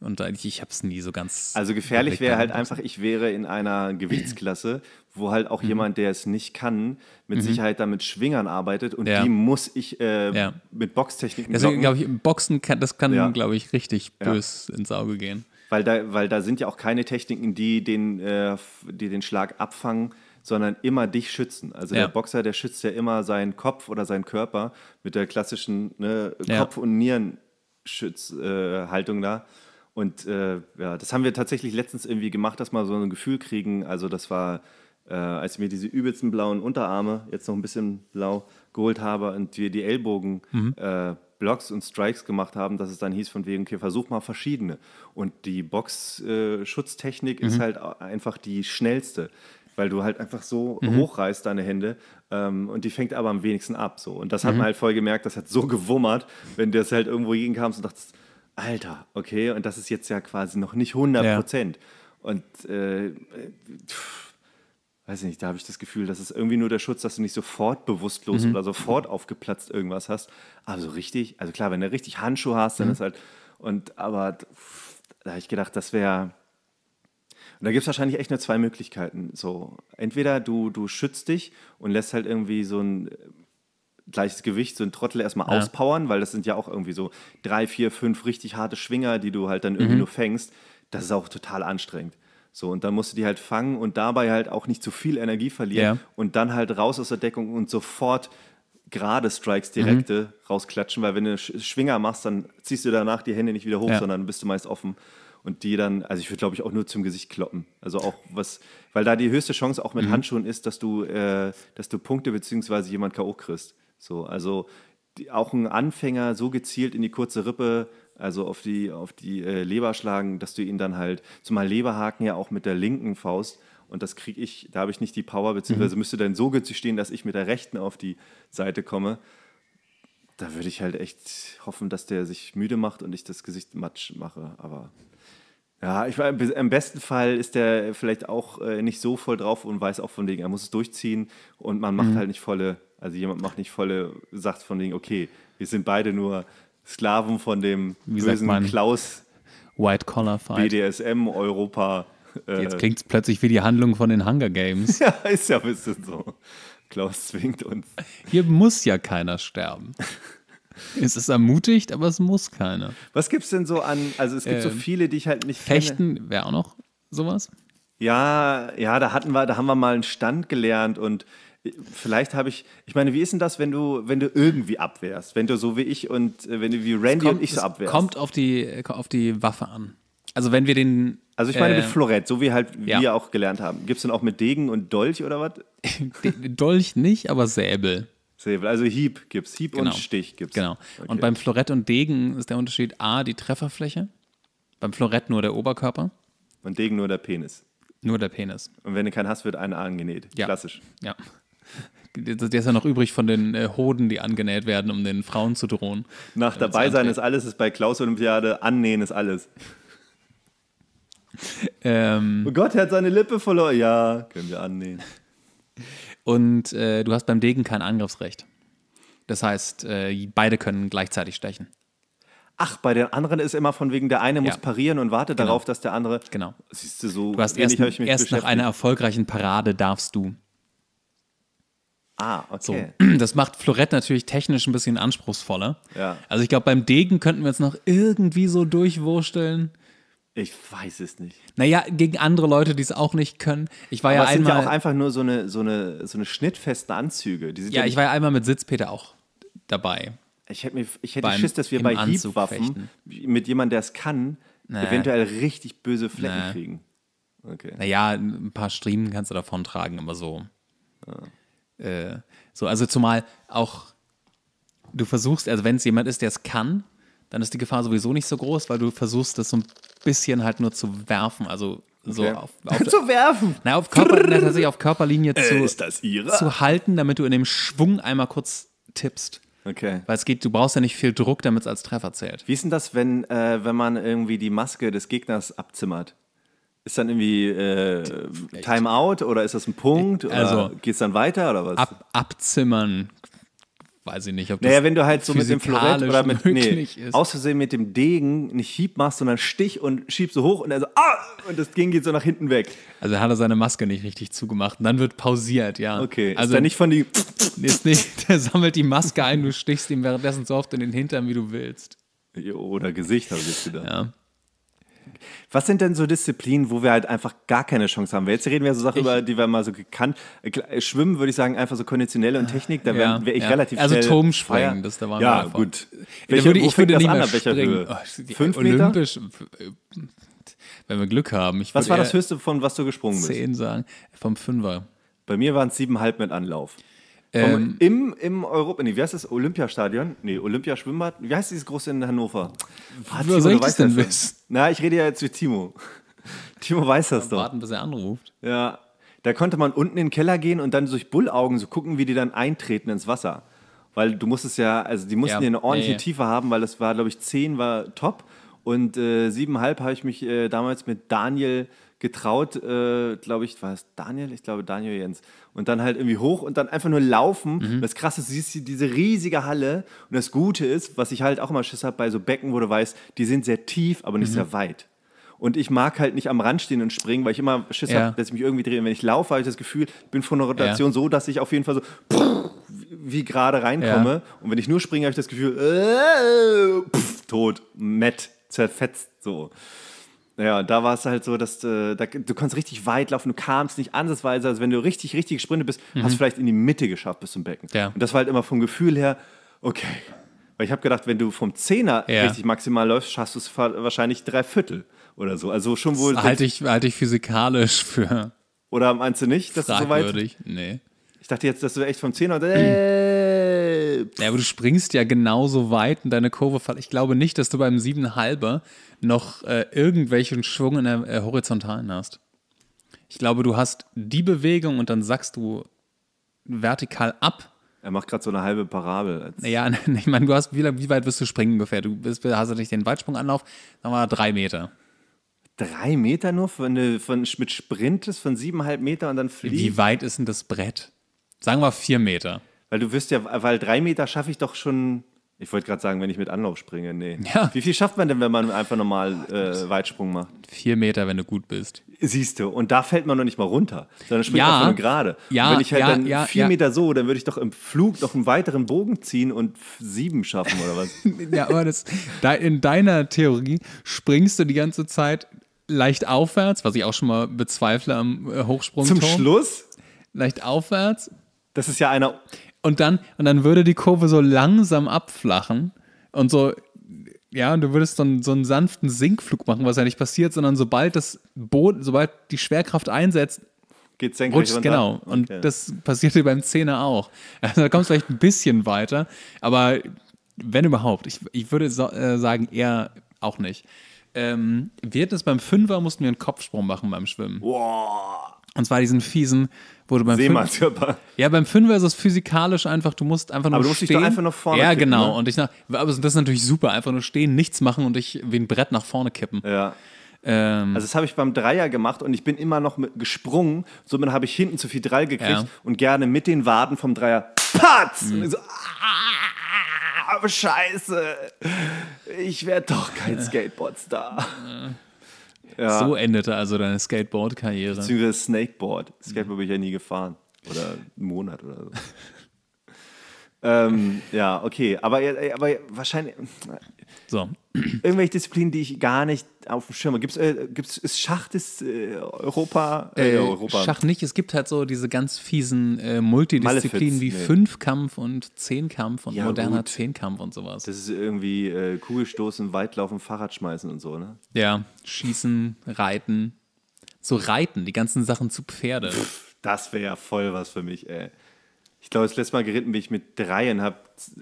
Und ich habe es nie so ganz. Also gefährlich wäre halt einfach, ich wäre in einer Gewichtsklasse, wo halt auch mhm. jemand, der es nicht kann, mit mhm. Sicherheit damit Schwingern arbeitet und ja. die muss ich äh, ja. mit Boxtechniken. Deswegen glaube ich, Boxen kann, das kann, ja. glaube ich, richtig bös ins Auge gehen. Weil da, weil da sind ja auch keine Techniken, die den, äh, die den Schlag abfangen, sondern immer dich schützen. Also der Boxer, der schützt ja immer seinen Kopf oder seinen Körper mit der klassischen ne, Kopf- und Nierenschutzhaltung äh, da. Und äh, ja, das haben wir tatsächlich letztens irgendwie gemacht, dass wir so ein Gefühl kriegen. Also das war, äh, als mir diese übelsten blauen Unterarme, jetzt noch ein bisschen blau, geholt habe und wir die Ellbogen mhm. äh, Blocks und Strikes gemacht haben, dass es dann hieß von wegen, okay, versuch mal verschiedene. Und die Boxschutztechnik äh, schutztechnik mhm. ist halt einfach die schnellste, weil du halt einfach so mhm. hochreißt deine Hände ähm, und die fängt aber am wenigsten ab. So. Und das hat mhm. man halt voll gemerkt, das hat so gewummert, wenn du das halt irgendwo gegenkamst und dachtest, Alter, okay, und das ist jetzt ja quasi noch nicht 100 Prozent. Ja. Und äh, pff, weiß nicht, da habe ich das Gefühl, das ist irgendwie nur der Schutz, dass du nicht sofort bewusstlos mhm. oder sofort aufgeplatzt irgendwas hast. Aber so richtig, also klar, wenn du richtig Handschuhe hast, dann mhm. ist halt, und aber pff, da habe ich gedacht, das wäre. Und da gibt es wahrscheinlich echt nur zwei Möglichkeiten. So, entweder du, du schützt dich und lässt halt irgendwie so ein gleiches Gewicht, so ein Trottel erstmal ja. auspowern, weil das sind ja auch irgendwie so drei, vier, fünf richtig harte Schwinger, die du halt dann irgendwie mhm. nur fängst. Das ist auch total anstrengend. So, und dann musst du die halt fangen und dabei halt auch nicht zu viel Energie verlieren ja. und dann halt raus aus der Deckung und sofort gerade Strikes direkte mhm. rausklatschen, weil wenn du Schwinger machst, dann ziehst du danach die Hände nicht wieder hoch, ja. sondern bist du meist offen. Und die dann, also ich würde glaube ich auch nur zum Gesicht kloppen. Also auch was, weil da die höchste Chance auch mit mhm. Handschuhen ist, dass du, äh, dass du Punkte beziehungsweise jemand K.O. kriegst. So, also die, auch ein Anfänger so gezielt in die kurze Rippe, also auf die, auf die äh, Leber schlagen, dass du ihn dann halt, zumal Leberhaken ja auch mit der linken Faust, und das kriege ich, da habe ich nicht die Power, beziehungsweise mhm. müsste dann so stehen, dass ich mit der rechten auf die Seite komme. Da würde ich halt echt hoffen, dass der sich müde macht und ich das Gesicht matsch mache. Aber ja, ich meine, im besten Fall ist der vielleicht auch äh, nicht so voll drauf und weiß auch von wegen, er muss es durchziehen und man macht mhm. halt nicht volle also jemand macht nicht volle, sagt von wegen, okay, wir sind beide nur Sklaven von dem Wie bösen Klaus White Collar Fight. BDSM Europa. Äh Jetzt klingt es plötzlich wie die Handlung von den Hunger Games. ja, ist ja ein bisschen so. Klaus zwingt uns. Hier muss ja keiner sterben. es ist ermutigt, aber es muss keiner. Was gibt es denn so an, also es gibt äh, so ähm, viele, die ich halt nicht Fechten wäre auch noch sowas? Ja, ja, da hatten wir, da haben wir mal einen Stand gelernt und Vielleicht habe ich, ich meine, wie ist denn das, wenn du, wenn du irgendwie abwehrst? Wenn du so wie ich und äh, wenn du wie Randy kommt, und ich so abwehrst? Kommt auf die, auf die Waffe an. Also wenn wir den. Also ich meine äh, mit Florett, so wie halt ja. wir auch gelernt haben. Gibt es denn auch mit Degen und Dolch oder was? Dolch nicht, aber Säbel. Säbel, also Hieb gibt's. Hieb genau. und Stich gibt's. Genau. Okay. Und beim Florett und Degen ist der Unterschied A, die Trefferfläche. Beim Florett nur der Oberkörper. Und Degen nur der Penis. Nur der Penis. Und wenn du keinen hast, wird einer angenäht. Ja. Klassisch. Ja. Der ist ja noch übrig von den äh, Hoden, die angenäht werden, um den Frauen zu drohen. Nach äh, dabei sein ist alles, ist bei Klaus-Olympiade, annähen ist alles. Ähm, oh Gott, er hat seine Lippe verloren. Ja, können wir annähen. Und äh, du hast beim Degen kein Angriffsrecht. Das heißt, äh, beide können gleichzeitig stechen. Ach, bei den anderen ist immer von wegen, der eine muss parieren und wartet genau. darauf, dass der andere. Genau. Siehst du so, du hast erst, erst nach einer erfolgreichen Parade darfst du Ah, okay. So. Das macht Florett natürlich technisch ein bisschen anspruchsvoller. Ja. Also ich glaube, beim Degen könnten wir jetzt noch irgendwie so durchwursteln. Ich weiß es nicht. Naja, gegen andere Leute, die es auch nicht können. Ich war Aber ja es einmal. sind ja auch einfach nur so eine, so eine, so eine schnittfesten Anzüge. ja, ja ich war ja einmal mit Sitzpeter auch dabei. Ich hätte, mir, ich hätte beim, Schiss, dass wir bei Hiebwaffen mit jemandem, der es kann, nee. eventuell richtig böse Flecken nee. kriegen. Okay. Naja, ein paar Striemen kannst du davon tragen, aber so. Ja. Äh, so, also zumal auch du versuchst, also wenn es jemand ist, der es kann, dann ist die Gefahr sowieso nicht so groß, weil du versuchst, das so ein bisschen halt nur zu werfen. Also so okay. auf, auf zu werfen. Na, auf, Körper, na, tatsächlich auf Körperlinie äh, zu, zu halten, damit du in dem Schwung einmal kurz tippst. Okay. Weil es geht, du brauchst ja nicht viel Druck, damit es als Treffer zählt. Wie ist denn das, wenn, äh, wenn man irgendwie die Maske des Gegners abzimmert? Ist dann irgendwie äh, Timeout oder ist das ein Punkt? Äh, also, Geht es dann weiter oder was? Ab, abzimmern, weiß ich nicht. Ob das naja, wenn du halt so mit dem Florett oder mit nee, ist. aus Versehen mit dem Degen nicht Hieb machst, sondern Stich und schiebst so hoch und er so ah und das Ding geht so nach hinten weg. Also hat er seine Maske nicht richtig zugemacht und dann wird pausiert, ja. Okay. Also ist nicht von die ist nicht, der sammelt die Maske ein, du stichst ihm währenddessen so oft in den Hintern, wie du willst. Oder Gesicht, habe ich jetzt gedacht. Ja. Was sind denn so Disziplinen, wo wir halt einfach gar keine Chance haben? Jetzt reden wir so Sachen ich, über, die wir mal so gekannt. Äh, äh Schwimmen würde ich sagen, einfach so konditionell und Technik, da wäre ja, wär ich ja. relativ also schnell. Also Turmspringen, das da war Ja, einfach. gut. Welche, würde, ich würde das an, welcher Höhe? Oh, Fünf Olympisch, Meter? Äh, wenn wir Glück haben. Ich was war das höchste, von was du gesprungen bist? Zehn sagen, vom Fünfer. Bei mir waren es siebenhalb mit Anlauf. Ähm, Im, im Europa, nee, wie heißt das? Olympiastadion? Nee, Olympiaschwimmbad? Wie heißt dieses große in Hannover? Ah, Timo, soll ich das denn wissen? Na, ich rede ja jetzt mit Timo. Timo weiß das doch. Warten, bis er anruft. Ja, da konnte man unten in den Keller gehen und dann durch Bullaugen so gucken, wie die dann eintreten ins Wasser. Weil du musstest ja, also die mussten ja, ja eine ordentliche ja, ja. Tiefe haben, weil das war, glaube ich, 10 war top und äh, siebeneinhalb habe ich mich äh, damals mit Daniel getraut, äh, glaube ich, war es Daniel? Ich glaube Daniel Jens und dann halt irgendwie hoch und dann einfach nur laufen. Mhm. Und das Krasse ist, du siehst diese riesige Halle. Und das Gute ist, was ich halt auch immer Schiss habe bei so Becken, wo du weißt, die sind sehr tief, aber nicht mhm. sehr weit. Und ich mag halt nicht am Rand stehen und springen, weil ich immer Schiss ja. habe, dass ich mich irgendwie drehe. Und wenn ich laufe, habe ich das Gefühl, ich bin von der Rotation ja. so, dass ich auf jeden Fall so pff, wie gerade reinkomme. Ja. Und wenn ich nur springe, habe ich das Gefühl, äh, pff, tot, matt, zerfetzt so. Ja, da war es halt so, dass äh, da, du konntest richtig weit laufen, du kamst nicht ansatzweise. Also wenn du richtig, richtig gesprintet bist, mhm. hast du vielleicht in die Mitte geschafft bis zum Becken. Ja. Und das war halt immer vom Gefühl her, okay. Weil ich habe gedacht, wenn du vom Zehner ja. richtig maximal läufst, schaffst du es wahrscheinlich drei Viertel oder so. Also schon wohl. Das halte ich, halte ich physikalisch für. Oder meinst du nicht, dass du so weit? Nee. Ich dachte jetzt, dass du echt vom Zehner. Äh, ja, aber du springst ja genauso weit und deine Kurve fällt. Ich glaube nicht, dass du beim 7,5er noch äh, irgendwelchen Schwung in der äh, Horizontalen hast. Ich glaube, du hast die Bewegung und dann sagst du vertikal ab. Er macht gerade so eine halbe Parabel. Ja, ich meine, du hast, wie, wie, weit wirst du springen ungefähr? Du bist, hast ja nicht den Weitsprunganlauf, dann war drei Meter. Drei Meter nur? Von, von, mit Sprint ist von siebeneinhalb Meter und dann fliegen? Wie weit ist denn das Brett? Sagen wir vier Meter. Weil du wirst ja, weil drei Meter schaffe ich doch schon. Ich wollte gerade sagen, wenn ich mit Anlauf springe, nee. Ja. Wie viel schafft man denn, wenn man einfach normal äh, Weitsprung macht? Vier Meter, wenn du gut bist. Siehst du, und da fällt man noch nicht mal runter, sondern springt ja. einfach nur gerade. Ja, und wenn ich halt ja, dann ja, vier Meter so, dann würde ich doch im Flug noch einen weiteren Bogen ziehen und sieben schaffen oder was? ja, aber das, in deiner Theorie springst du die ganze Zeit leicht aufwärts, was ich auch schon mal bezweifle am äh, Hochsprung. Zum Schluss? Leicht aufwärts. Das ist ja einer und dann, und dann würde die Kurve so langsam abflachen und so, ja, und du würdest dann so einen sanften Sinkflug machen, was ja nicht passiert, sondern sobald das Boot, sobald die Schwerkraft einsetzt, geht senkrecht rutscht, Genau. Und okay. das passierte beim Zehner auch. Also da kommst du vielleicht ein bisschen weiter, aber wenn überhaupt, ich, ich würde so, äh, sagen, eher auch nicht. Ähm, wird es beim Fünfer mussten wir einen Kopfsprung machen beim Schwimmen. Boah. Und zwar diesen fiesen, wo du beim Fünfer. Seemannskörper. Ja, beim Fünfer ist es physikalisch einfach, du musst einfach nur aber du musst stehen. Dich doch einfach nur vorne ja, kippen, genau. Ne? Und ich nach, aber das ist natürlich super, einfach nur stehen, nichts machen und dich wie ein Brett nach vorne kippen. Ja. Ähm, also das habe ich beim Dreier gemacht und ich bin immer noch mit, gesprungen. Somit habe ich hinten zu viel Drei gekriegt ja. und gerne mit den Waden vom Dreier Patz! Mhm. Und so, ah, Scheiße, ich werde doch kein Skateboardstar. Ja. So endete also deine Skateboard-Karriere. Beziehungsweise Snakeboard. Skateboard bin ich ja nie gefahren. Oder einen Monat oder so. ähm, ja, okay. Aber, aber wahrscheinlich. So. Irgendwelche Disziplinen, die ich gar nicht auf dem Schirm habe. Gibt's, äh, gibt's, ist Schach das äh, Europa, äh, äh Europa? Schach nicht. Es gibt halt so diese ganz fiesen äh, Multidisziplinen Malefiz, wie nee. Fünfkampf und Zehnkampf und ja, moderner gut. Zehnkampf und sowas. Das ist irgendwie äh, Kugelstoßen, Weitlaufen, Fahrradschmeißen und so, ne? Ja, Schießen, Reiten. So Reiten, die ganzen Sachen zu Pferde. Pff, das wäre ja voll was für mich, ey ich glaube, das letzte Mal geritten bin ich mit dreien, habe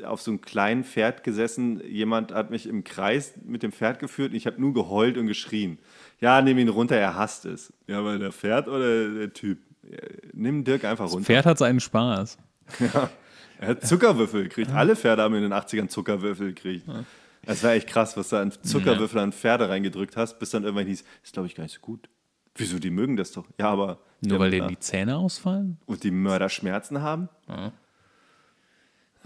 auf so einem kleinen Pferd gesessen. Jemand hat mich im Kreis mit dem Pferd geführt und ich habe nur geheult und geschrien. Ja, nimm ihn runter, er hasst es. Ja, aber der Pferd oder der Typ? Nimm Dirk einfach runter. Das Pferd hat seinen Spaß. ja, er hat Zuckerwürfel gekriegt. Alle Pferde haben in den 80ern Zuckerwürfel gekriegt. Es war echt krass, was du an Zuckerwürfel an Pferde reingedrückt hast, bis dann irgendwann hieß, ist glaube ich gar nicht so gut. Wieso, die mögen das doch. Ja, aber. Nur weil denen die Zähne ausfallen? Und die Mörder Schmerzen haben? Ja.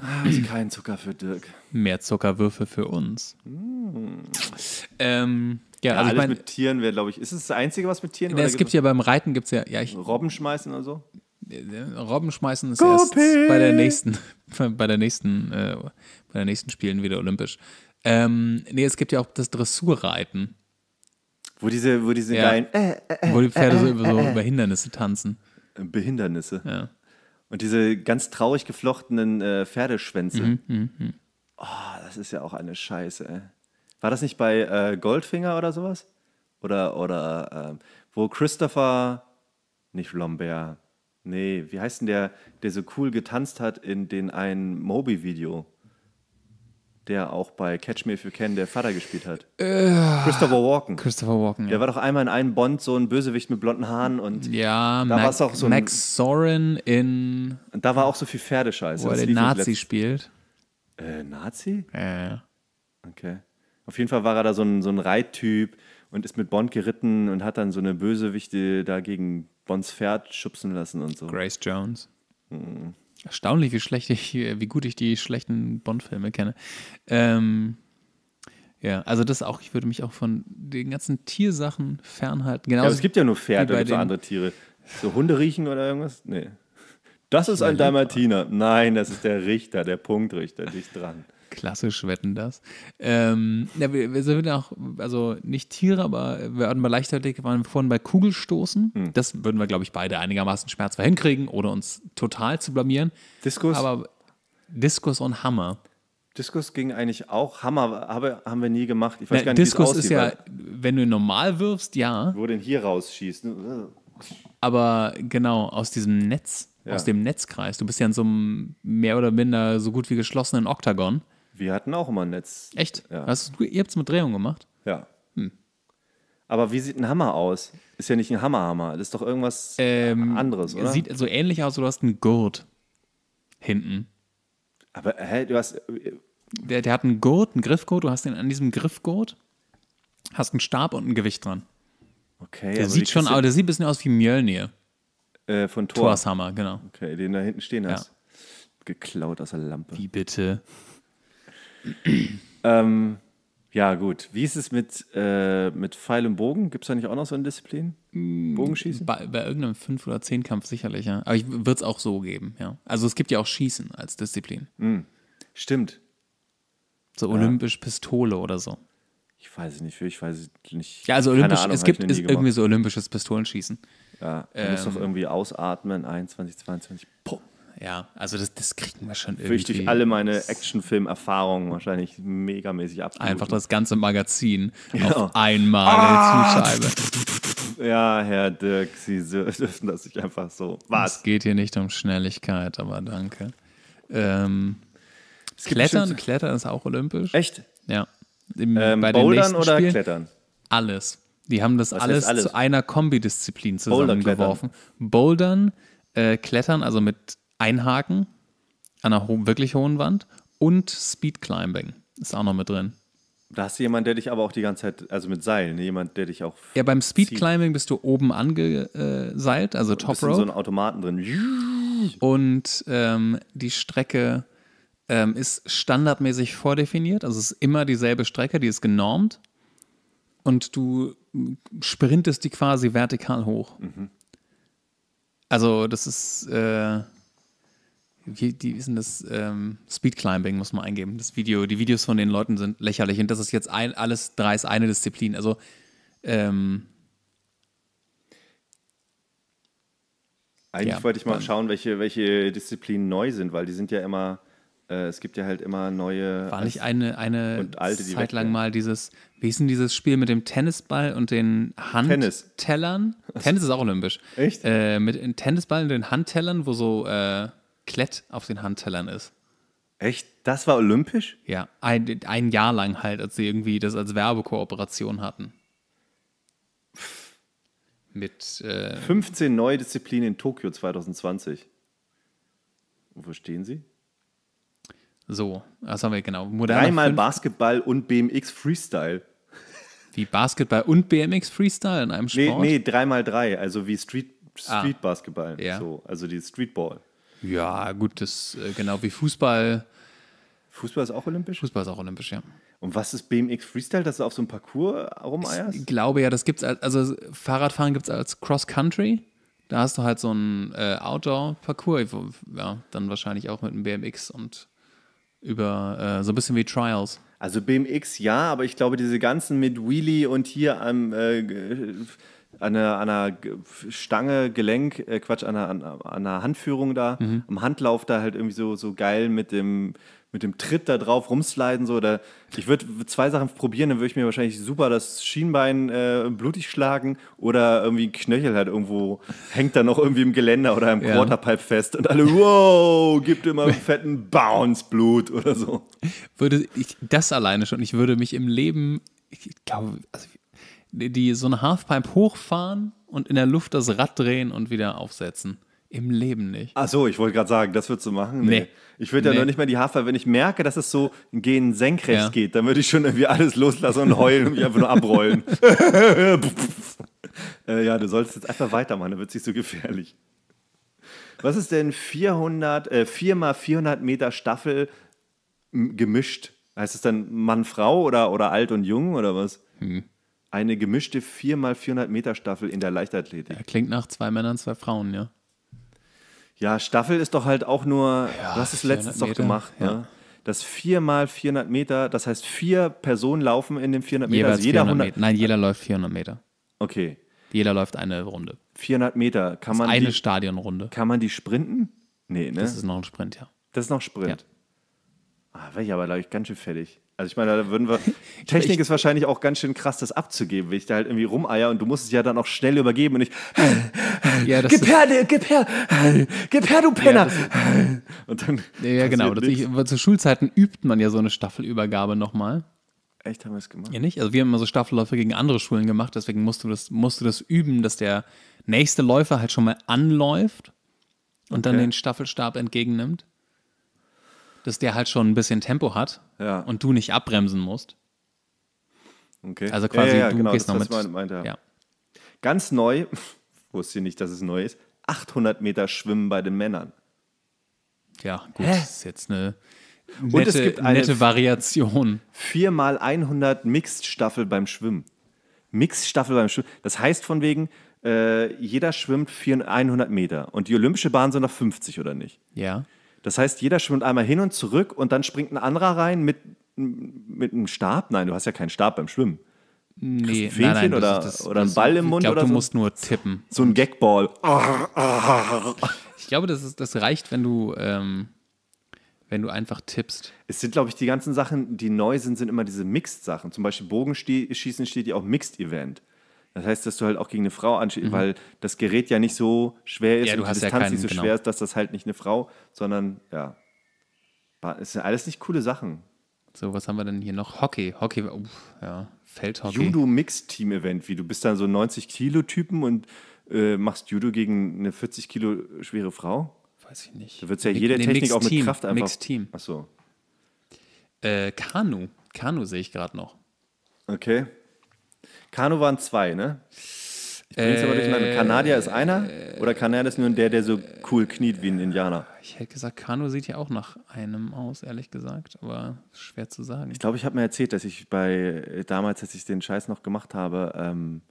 Ah, also kein Zucker für Dirk. Mehr Zuckerwürfe für uns. Mm. Ähm, ja, ja, also alles ich mein, mit Tieren wäre, glaube ich. Ist es das Einzige, was mit Tieren na, Es gibt ja beim Reiten gibt's ja, ja ich, Robben schmeißen oder so? Robben schmeißen ist erst bei der nächsten, bei der nächsten, äh, bei der nächsten Spielen wieder olympisch. Ähm, nee, es gibt ja auch das Dressurreiten. Wo diese, wo diese ja. geilen. Äh, äh, äh wo die Pferde äh, so, über, so äh, äh. über Hindernisse tanzen. Behindernisse. Ja. Und diese ganz traurig geflochtenen Pferdeschwänze. Mhm, mh, mh. Oh, ah, das ist ja auch eine Scheiße, ey. War das nicht bei Goldfinger oder sowas? Oder, oder ähm, wo Christopher, nicht Lambert, nee, wie heißt denn der, der so cool getanzt hat in den einen Moby-Video? der auch bei Catch Me If You Can der Vater gespielt hat. Äh, Christopher Walken. Christopher Walken. Der ja. war doch einmal in einem Bond so ein Bösewicht mit blonden Haaren und ja, da war es auch so ein, Max Sorin in. Und da war auch so viel Pferdescheiße. Wo er den Nazi spielt. Äh, Nazi? Ja. Äh. Okay. Auf jeden Fall war er da so ein, so ein Reittyp und ist mit Bond geritten und hat dann so eine Bösewichte da gegen Bonds Pferd schubsen lassen und so. Grace Jones. Mhm. Erstaunlich, wie schlecht ich, wie gut ich die schlechten Bond-Filme kenne. Ähm, ja, also das auch, ich würde mich auch von den ganzen Tiersachen fernhalten. Genauso ja, es gibt ja nur Pferde oder so andere Tiere. So Hunde riechen oder irgendwas? Nee. Das ist ein Dalmatiner. Nein, das ist der Richter, der Punktrichter, dich dran. Klassisch wetten das. Ähm, ja, wir, wir sind auch, also nicht Tiere, aber wir hatten bei Leichtathletik, waren vorhin bei Kugelstoßen. Hm. Das würden wir, glaube ich, beide einigermaßen schmerzfrei hinkriegen, ohne uns total zu blamieren. Diskus? Aber Diskus und Hammer. Diskus ging eigentlich auch. Hammer habe, haben wir nie gemacht. Ich weiß Na, gar nicht, Diskus aussieht, ist ja, wenn du ihn normal wirfst, ja. Wo den hier rausschießt. Aber genau, aus diesem Netz, ja. aus dem Netzkreis. Du bist ja in so einem mehr oder minder so gut wie geschlossenen Oktagon. Wir hatten auch immer ein Netz. Echt? Ja. Hast du, ihr habt es mit Drehung gemacht? Ja. Hm. Aber wie sieht ein Hammer aus? Ist ja nicht ein Hammerhammer. Das ist doch irgendwas ähm, anderes, oder? Sieht so ähnlich aus, du hast einen Gurt hinten. Aber hä, du hast. Der, der hat einen Gurt, einen Griffgurt, du hast den an diesem Griffgurt, hast einen Stab und ein Gewicht dran. Okay. Der sieht schon, aber der sieht ein bisschen aus wie Mjölnir. Äh, von Thor. Thors Hammer, genau. Okay, den da hinten stehen hast. Ja. Geklaut aus der Lampe. Wie bitte? ähm, ja, gut. Wie ist es mit, äh, mit Pfeil und Bogen? Gibt es da nicht auch noch so eine Disziplin? Mm, Bogenschießen? Bei, bei irgendeinem 5- oder 10-Kampf sicherlich, ja. Aber würde es auch so geben, ja. Also es gibt ja auch Schießen als Disziplin. Mhm. Stimmt. So olympisch ja. Pistole oder so. Ich weiß es nicht, für ich weiß es nicht. Ja, also olympisch, Ahnung, es gibt irgendwie so olympisches Pistolenschießen. Ja, du ähm, musst doch irgendwie ausatmen, 21, 22, pum ja. Also das, das kriegen wir schon irgendwie. Fürchte ich alle meine Actionfilm-Erfahrungen wahrscheinlich megamäßig ab. Einfach das ganze Magazin ja. auf einmal ah! zuschreibe. Ja, Herr Dirk, Sie dürfen das nicht einfach so. Was? Es geht hier nicht um Schnelligkeit, aber danke. Ähm, Klettern, Klettern ist auch olympisch. Echt? Ja. Im, ähm, bei Bouldern oder Spielen? Klettern? Alles. Die haben das alles, alles, zu einer Kombidisziplin zusammengeworfen. Bouldern, äh, Klettern, also mit Einhaken an einer ho wirklich hohen Wand und Speed Climbing ist auch noch mit drin. Da hast du jemanden, der dich aber auch die ganze Zeit, also mit Seilen, ne? jemand, der dich auch. Ja, beim Speed Speedclimbing bist du oben angeseilt, äh, also Top Rope. so ein Automaten drin. Und ähm, die Strecke ähm, ist standardmäßig vordefiniert, also es ist immer dieselbe Strecke, die ist genormt. Und du sprintest die quasi vertikal hoch. Mhm. Also, das ist. Äh, wie, die, wie ist denn das? Ähm, Speed Climbing muss man eingeben. Das Video, die Videos von den Leuten sind lächerlich und das ist jetzt ein, alles ist eine Disziplin. Also, ähm, Eigentlich ja, wollte ich mal schauen, welche, welche Disziplinen neu sind, weil die sind ja immer, äh, es gibt ja halt immer neue. War nicht eine, eine alte, Zeit lang mal dieses, wie hieß denn dieses Spiel mit dem Tennisball und den Handtellern? Tennis. Tennis ist auch olympisch. Echt? Äh, mit Tennisball und den Handtellern, wo so. Äh, Klett auf den Handtellern ist. Echt? Das war olympisch? Ja, ein, ein Jahr lang halt, als sie irgendwie das als Werbekooperation hatten. Mit äh, 15 neue Disziplinen in Tokio 2020. wo verstehen sie? So, was haben wir genau? Moderne Dreimal Basketball und BMX Freestyle. Wie Basketball und BMX Freestyle in einem Sport? Nee, nee dreimal drei, also wie Street, ah. Street ah, Basketball. Ja. So, also die Streetball. Ja, gut, das äh, genau wie Fußball. Fußball ist auch olympisch? Fußball ist auch olympisch, ja. Und was ist BMX Freestyle, dass du auf so einem Parcours rumeierst? Ich glaube ja, das gibt's als, also Fahrradfahren gibt es als Cross-Country. Da hast du halt so einen äh, Outdoor-Parcours, ja, dann wahrscheinlich auch mit einem BMX und über äh, so ein bisschen wie Trials. Also BMX ja, aber ich glaube, diese ganzen mit Wheelie und hier am äh, an einer, an einer Stange, Gelenk, äh Quatsch, an einer, an einer Handführung da, mhm. am Handlauf da halt irgendwie so, so geil mit dem, mit dem Tritt da drauf rumsliden. So, oder ich würde zwei Sachen probieren, dann würde ich mir wahrscheinlich super das Schienbein äh, blutig schlagen oder irgendwie ein Knöchel halt irgendwo hängt da noch irgendwie im Geländer oder im ja. Quarterpipe fest und alle, wow, gibt immer einen fetten Bounce Blut oder so. Würde ich das alleine schon, ich würde mich im Leben ich glaube, also die, die so eine Halfpipe hochfahren und in der Luft das Rad drehen und wieder aufsetzen. Im Leben nicht. Ach so, ich wollte gerade sagen, das würdest du machen? Nee. nee. Ich würde ja nee. noch nicht mehr die Halfpipe, wenn ich merke, dass es so gehen senkrecht ja. geht, dann würde ich schon irgendwie alles loslassen und heulen und mich einfach nur abrollen. äh, ja, du sollst jetzt einfach weitermachen, dann wird es nicht so gefährlich. Was ist denn 400, äh, 4 mal 400 Meter Staffel gemischt? Heißt es dann Mann, Frau oder, oder alt und jung oder was? Hm eine gemischte 4x400 Meter Staffel in der Leichtathletik. Ja, klingt nach zwei Männern, zwei Frauen, ja. Ja, Staffel ist doch halt auch nur, ja, du hast es letztens Meter, doch ne? gemacht, ja. ne? Das 4 x 400 Meter, das heißt vier Personen laufen in dem 400 Meter. Also jeder 400 Meter. Nein, jeder läuft 400 Meter. Okay. Jeder läuft eine Runde. 400 Meter, kann man eine die, Stadionrunde. Kann man die sprinten? Nee, ne? Das ist noch ein Sprint, ja. Das ist noch Sprint. Ja. Ah, wäre ich aber, glaube ich, ganz schön fertig. Also ich meine, da würden wir. Technik ich, ist wahrscheinlich auch ganz schön krass, das abzugeben, wenn ich da halt irgendwie rumeier und du musst es ja dann auch schnell übergeben und ich. Ja, das gib her, gib her, gib her, du Penner! Ja, und dann. Ja, genau. Ich, zu Schulzeiten übt man ja so eine Staffelübergabe nochmal. Echt, haben wir es gemacht? Ja, nicht? Also wir haben immer so Staffelläufe gegen andere Schulen gemacht, deswegen musst du das, musst du das üben, dass der nächste Läufer halt schon mal anläuft und okay. dann den Staffelstab entgegennimmt dass der halt schon ein bisschen Tempo hat ja. und du nicht abbremsen musst. Okay. Also quasi, ja, ja, du genau, gehst noch mit. Meint, ja. Ganz neu, wusste ich nicht, dass es neu ist, 800 Meter Schwimmen bei den Männern. Ja, gut, Hä? das ist jetzt eine nette, und es gibt eine nette Variation. 4x100 Mixed-Staffel beim Schwimmen. Mixed-Staffel beim Schwimmen. Das heißt von wegen, äh, jeder schwimmt 100 Meter und die olympische Bahn sind noch 50 oder nicht? Ja. Das heißt, jeder schwimmt einmal hin und zurück und dann springt ein anderer rein mit, mit einem Stab. Nein, du hast ja keinen Stab beim Schwimmen. Nee, ein Fähnchen nein, nein, oder, das, oder ein Ball im Mund oder so. Ich glaube, du musst nur tippen. So ein Gagball. Ich glaube, das, ist, das reicht, wenn du, ähm, wenn du einfach tippst. Es sind, glaube ich, die ganzen Sachen, die neu sind, sind immer diese Mixed-Sachen. Zum Beispiel Bogenschießen steht ja auch Mixed-Event. Das heißt, dass du halt auch gegen eine Frau anschießt, mhm. weil das Gerät ja nicht so schwer ist ja, und die Distanz ja keinen, nicht so genau. ist, dass das halt nicht eine Frau, sondern ja. Es sind alles nicht coole Sachen. So, was haben wir denn hier noch? Hockey, Hockey, uff, ja, Feldhockey. Judo-Mix-Team-Event, wie du bist dann so 90-Kilo-Typen und äh, machst Judo gegen eine 40 Kilo schwere Frau? Weiß ich nicht. Da wird ja Mi jeder nee, Technik auch mit Kraft einfach. Mix-Team. Achso. Äh, Kanu. Kanu sehe ich gerade noch. Okay. Kanu waren zwei, ne? Ich bring's äh, aber durcheinander. Äh, Kanadier ist einer äh, oder Kanadier ist nur der, der so cool kniet wie ein Indianer? Äh, ich hätte gesagt, Kanu sieht ja auch nach einem aus, ehrlich gesagt, aber schwer zu sagen. Ich glaube, ich habe mir erzählt, dass ich bei äh, damals, als ich den Scheiß noch gemacht habe, ähm,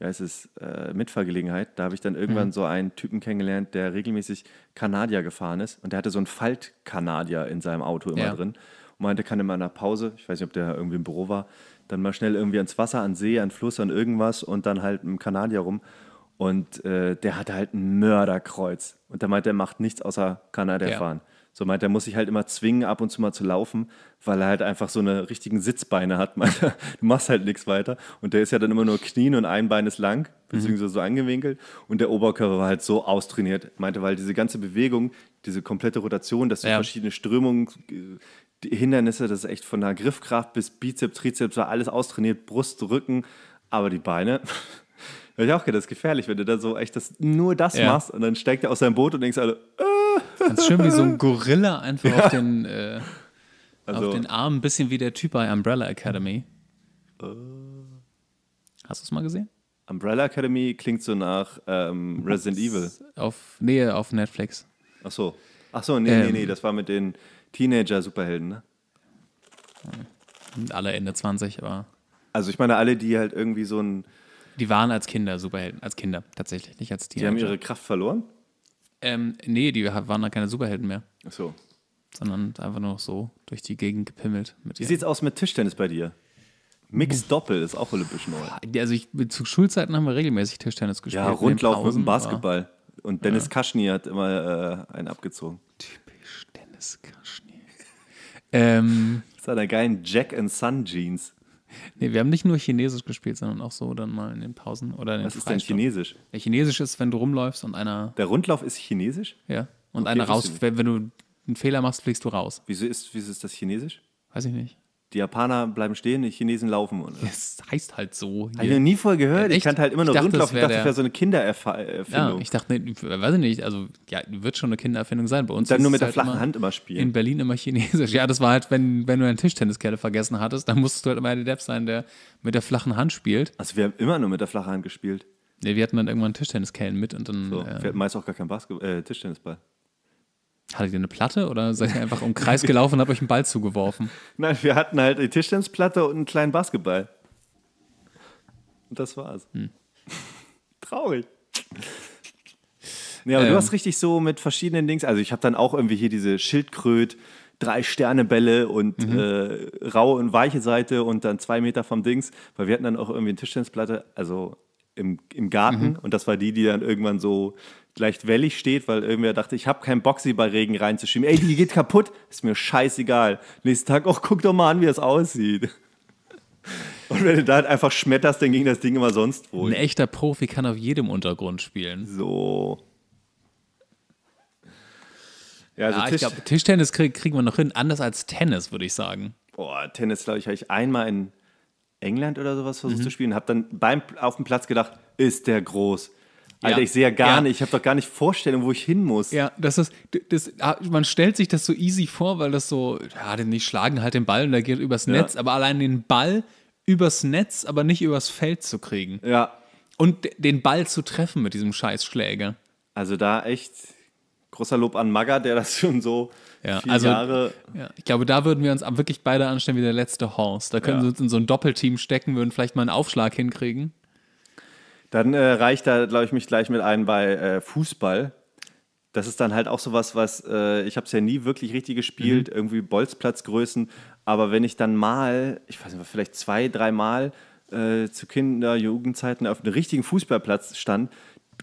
ja, es ist äh, Mitfahrgelegenheit. Da habe ich dann irgendwann mhm. so einen Typen kennengelernt, der regelmäßig Kanadier gefahren ist und der hatte so einen Faltkanadier in seinem Auto immer ja. drin und meinte, kann immer nach Pause, ich weiß nicht, ob der irgendwie im Büro war, dann mal schnell irgendwie ans Wasser, an See, an Fluss, an irgendwas und dann halt im Kanadier rum. Und äh, der hatte halt ein Mörderkreuz. Und der meint, er macht nichts außer Kanadier ja. fahren. So meint er, muss sich halt immer zwingen, ab und zu mal zu laufen, weil er halt einfach so eine richtigen Sitzbeine hat. Meint er, du machst halt nichts weiter. Und der ist ja dann immer nur knien und ein Bein ist lang, mhm. beziehungsweise so angewinkelt. Und der Oberkörper war halt so austrainiert. Meinte, weil diese ganze Bewegung, diese komplette Rotation, dass du ja. verschiedene Strömungen äh, die Hindernisse, das ist echt von der Griffkraft bis Bizeps, Trizeps, war alles austrainiert, Brust, Rücken, aber die Beine. da ich auch gedacht, das ist gefährlich, wenn du da so echt das, nur das ja. machst und dann steigt er aus seinem Boot und denkst alle. Äh. Ganz schön wie so ein Gorilla einfach ja. auf, den, äh, also, auf den Arm, ein bisschen wie der Typ bei Umbrella Academy. Äh. Hast du es mal gesehen? Umbrella Academy klingt so nach ähm, Resident Evil. Auf, nee, auf Netflix. Ach so. Ach so, nee, ähm, nee, nee, ähm. das war mit den Teenager-Superhelden, ne? Hm, alle Ende 20, aber. Also ich meine, alle, die halt irgendwie so ein. Die waren als Kinder Superhelden, als Kinder tatsächlich, nicht als Teenager. Die haben ihre Kraft verloren? Ähm, nee, die waren dann keine Superhelden mehr. Ach so. Sondern einfach nur so durch die Gegend gepimmelt. Wie sieht's aus mit Tischtennis bei dir? Mix Doppel ist auch olympisch neu. Also ich, zu Schulzeiten haben wir regelmäßig Tischtennis gespielt. Ja, Rundlauf mit dem Basketball. Und Dennis ja. Kaschny hat immer äh, einen abgezogen. Typisch Dennis Kaschny. ähm, das geilen Jack and Sun Jeans. Nee, wir haben nicht nur Chinesisch gespielt, sondern auch so dann mal in den Pausen oder in den Was ist denn Chinesisch? Ja, Chinesisch ist, wenn du rumläufst und einer. Der Rundlauf ist Chinesisch? Ja. Und okay, einer raus, wenn, wenn, du einen Fehler machst, fliegst du raus. Wieso ist, wieso ist das Chinesisch? Weiß ich nicht. Die Japaner bleiben stehen, die Chinesen laufen. Oder? Äh, das heißt halt so. Habe ich noch nie vorher gehört. Ja, ich kannte halt immer nur ich dachte, Rundlauf. Ich dachte, das wäre so eine Kindererfindung. Ja, ich dachte, nee, weiß ich nicht. Also, ja, wird schon eine Kindererfindung sein. Bei uns dann nur mit der halt flachen immer Hand immer spielen. In Berlin immer Chinesisch. Ja, das war halt, wenn, wenn du einen Tischtenniskelle vergessen hattest, dann musstest du halt immer der Depp sein, der mit der flachen Hand spielt. Also, wir haben immer nur mit der flachen Hand gespielt. Nee, wir hatten dann irgendwann Tischtenniskellen mit und dann. So, äh, wir hatten meist auch gar keinen Basketball, äh, Tischtennisball. Hattet ihr eine Platte oder seid ihr einfach im Kreis gelaufen und habt euch einen Ball zugeworfen? Nein, wir hatten halt die Tischtennisplatte und einen kleinen Basketball. Und das war's. Hm. Traurig. Ja, aber ähm. du hast richtig so mit verschiedenen Dings. Also ich habe dann auch irgendwie hier diese Schildkröte, drei Sternebälle und mhm. äh, raue und weiche Seite und dann zwei Meter vom Dings, weil wir hatten dann auch irgendwie eine Tischtennisplatte, also im, im Garten mhm. und das war die, die dann irgendwann so leicht wellig steht, weil irgendwer dachte, ich habe keinen Bock, sie bei Regen reinzuschieben. Ey, die geht kaputt, ist mir scheißegal. Nächsten Tag, ach, oh, guck doch mal an, wie es aussieht. Und wenn du da halt einfach schmetterst, dann ging das Ding immer sonst wo. Ein echter Profi kann auf jedem Untergrund spielen. So. Ja, also ja Tisch ich glaube, Tischtennis krieg, kriegen wir noch hin, anders als Tennis, würde ich sagen. Boah, Tennis, glaube ich, habe ich einmal in England oder sowas versucht mhm. zu spielen, habe dann beim, auf dem Platz gedacht, ist der groß Alter, ja. ich sehe ja gar ja. nicht, ich habe doch gar nicht Vorstellung, wo ich hin muss. Ja, das ist, das, ah, man stellt sich das so easy vor, weil das so, ja, den nicht schlagen halt den Ball und der geht übers ja. Netz, aber allein den Ball übers Netz, aber nicht übers Feld zu kriegen. Ja. Und den Ball zu treffen mit diesem Scheißschläger. Also da echt großer Lob an Maga, der das schon so ja, also, Jahre. Ja, ich glaube, da würden wir uns wirklich beide anstellen wie der letzte Horst. Da können ja. wir uns in so ein Doppelteam stecken, würden vielleicht mal einen Aufschlag hinkriegen. Dann äh, reicht da, glaube ich, mich gleich mit ein bei äh, Fußball. Das ist dann halt auch sowas, was äh, ich habe es ja nie wirklich richtig gespielt, mhm. irgendwie Bolzplatzgrößen. Aber wenn ich dann mal, ich weiß nicht, vielleicht zwei, dreimal äh, zu Kinder-Jugendzeiten auf einem richtigen Fußballplatz stand,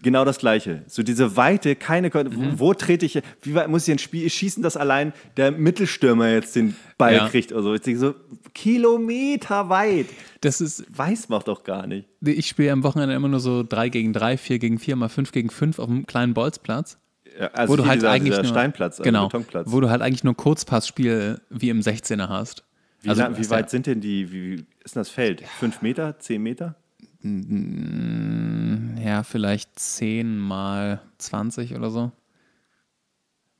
Genau das Gleiche. So diese Weite, keine. Kon mhm. Wo, wo trete ich? Wie weit muss ich ein Spiel schießen, dass allein der Mittelstürmer jetzt den Ball ja. kriegt oder so? Ich denke so, Kilometer weit. Das ist. Weiß man doch gar nicht. Ich spiele am Wochenende immer nur so 3 gegen 3, 4 gegen 4, mal 5 gegen 5 auf einem kleinen Bolzplatz. Ja, also wo du halt eigentlich nur, Steinplatz, äh, genau, Betonplatz. Wo du halt eigentlich nur Kurzpassspiel äh, wie im 16er hast. Wie, also, lang, wie weit ja, sind denn die, wie, ist denn das Feld? 5 Meter, 10 Meter? Ja, vielleicht 10 mal 20 oder so.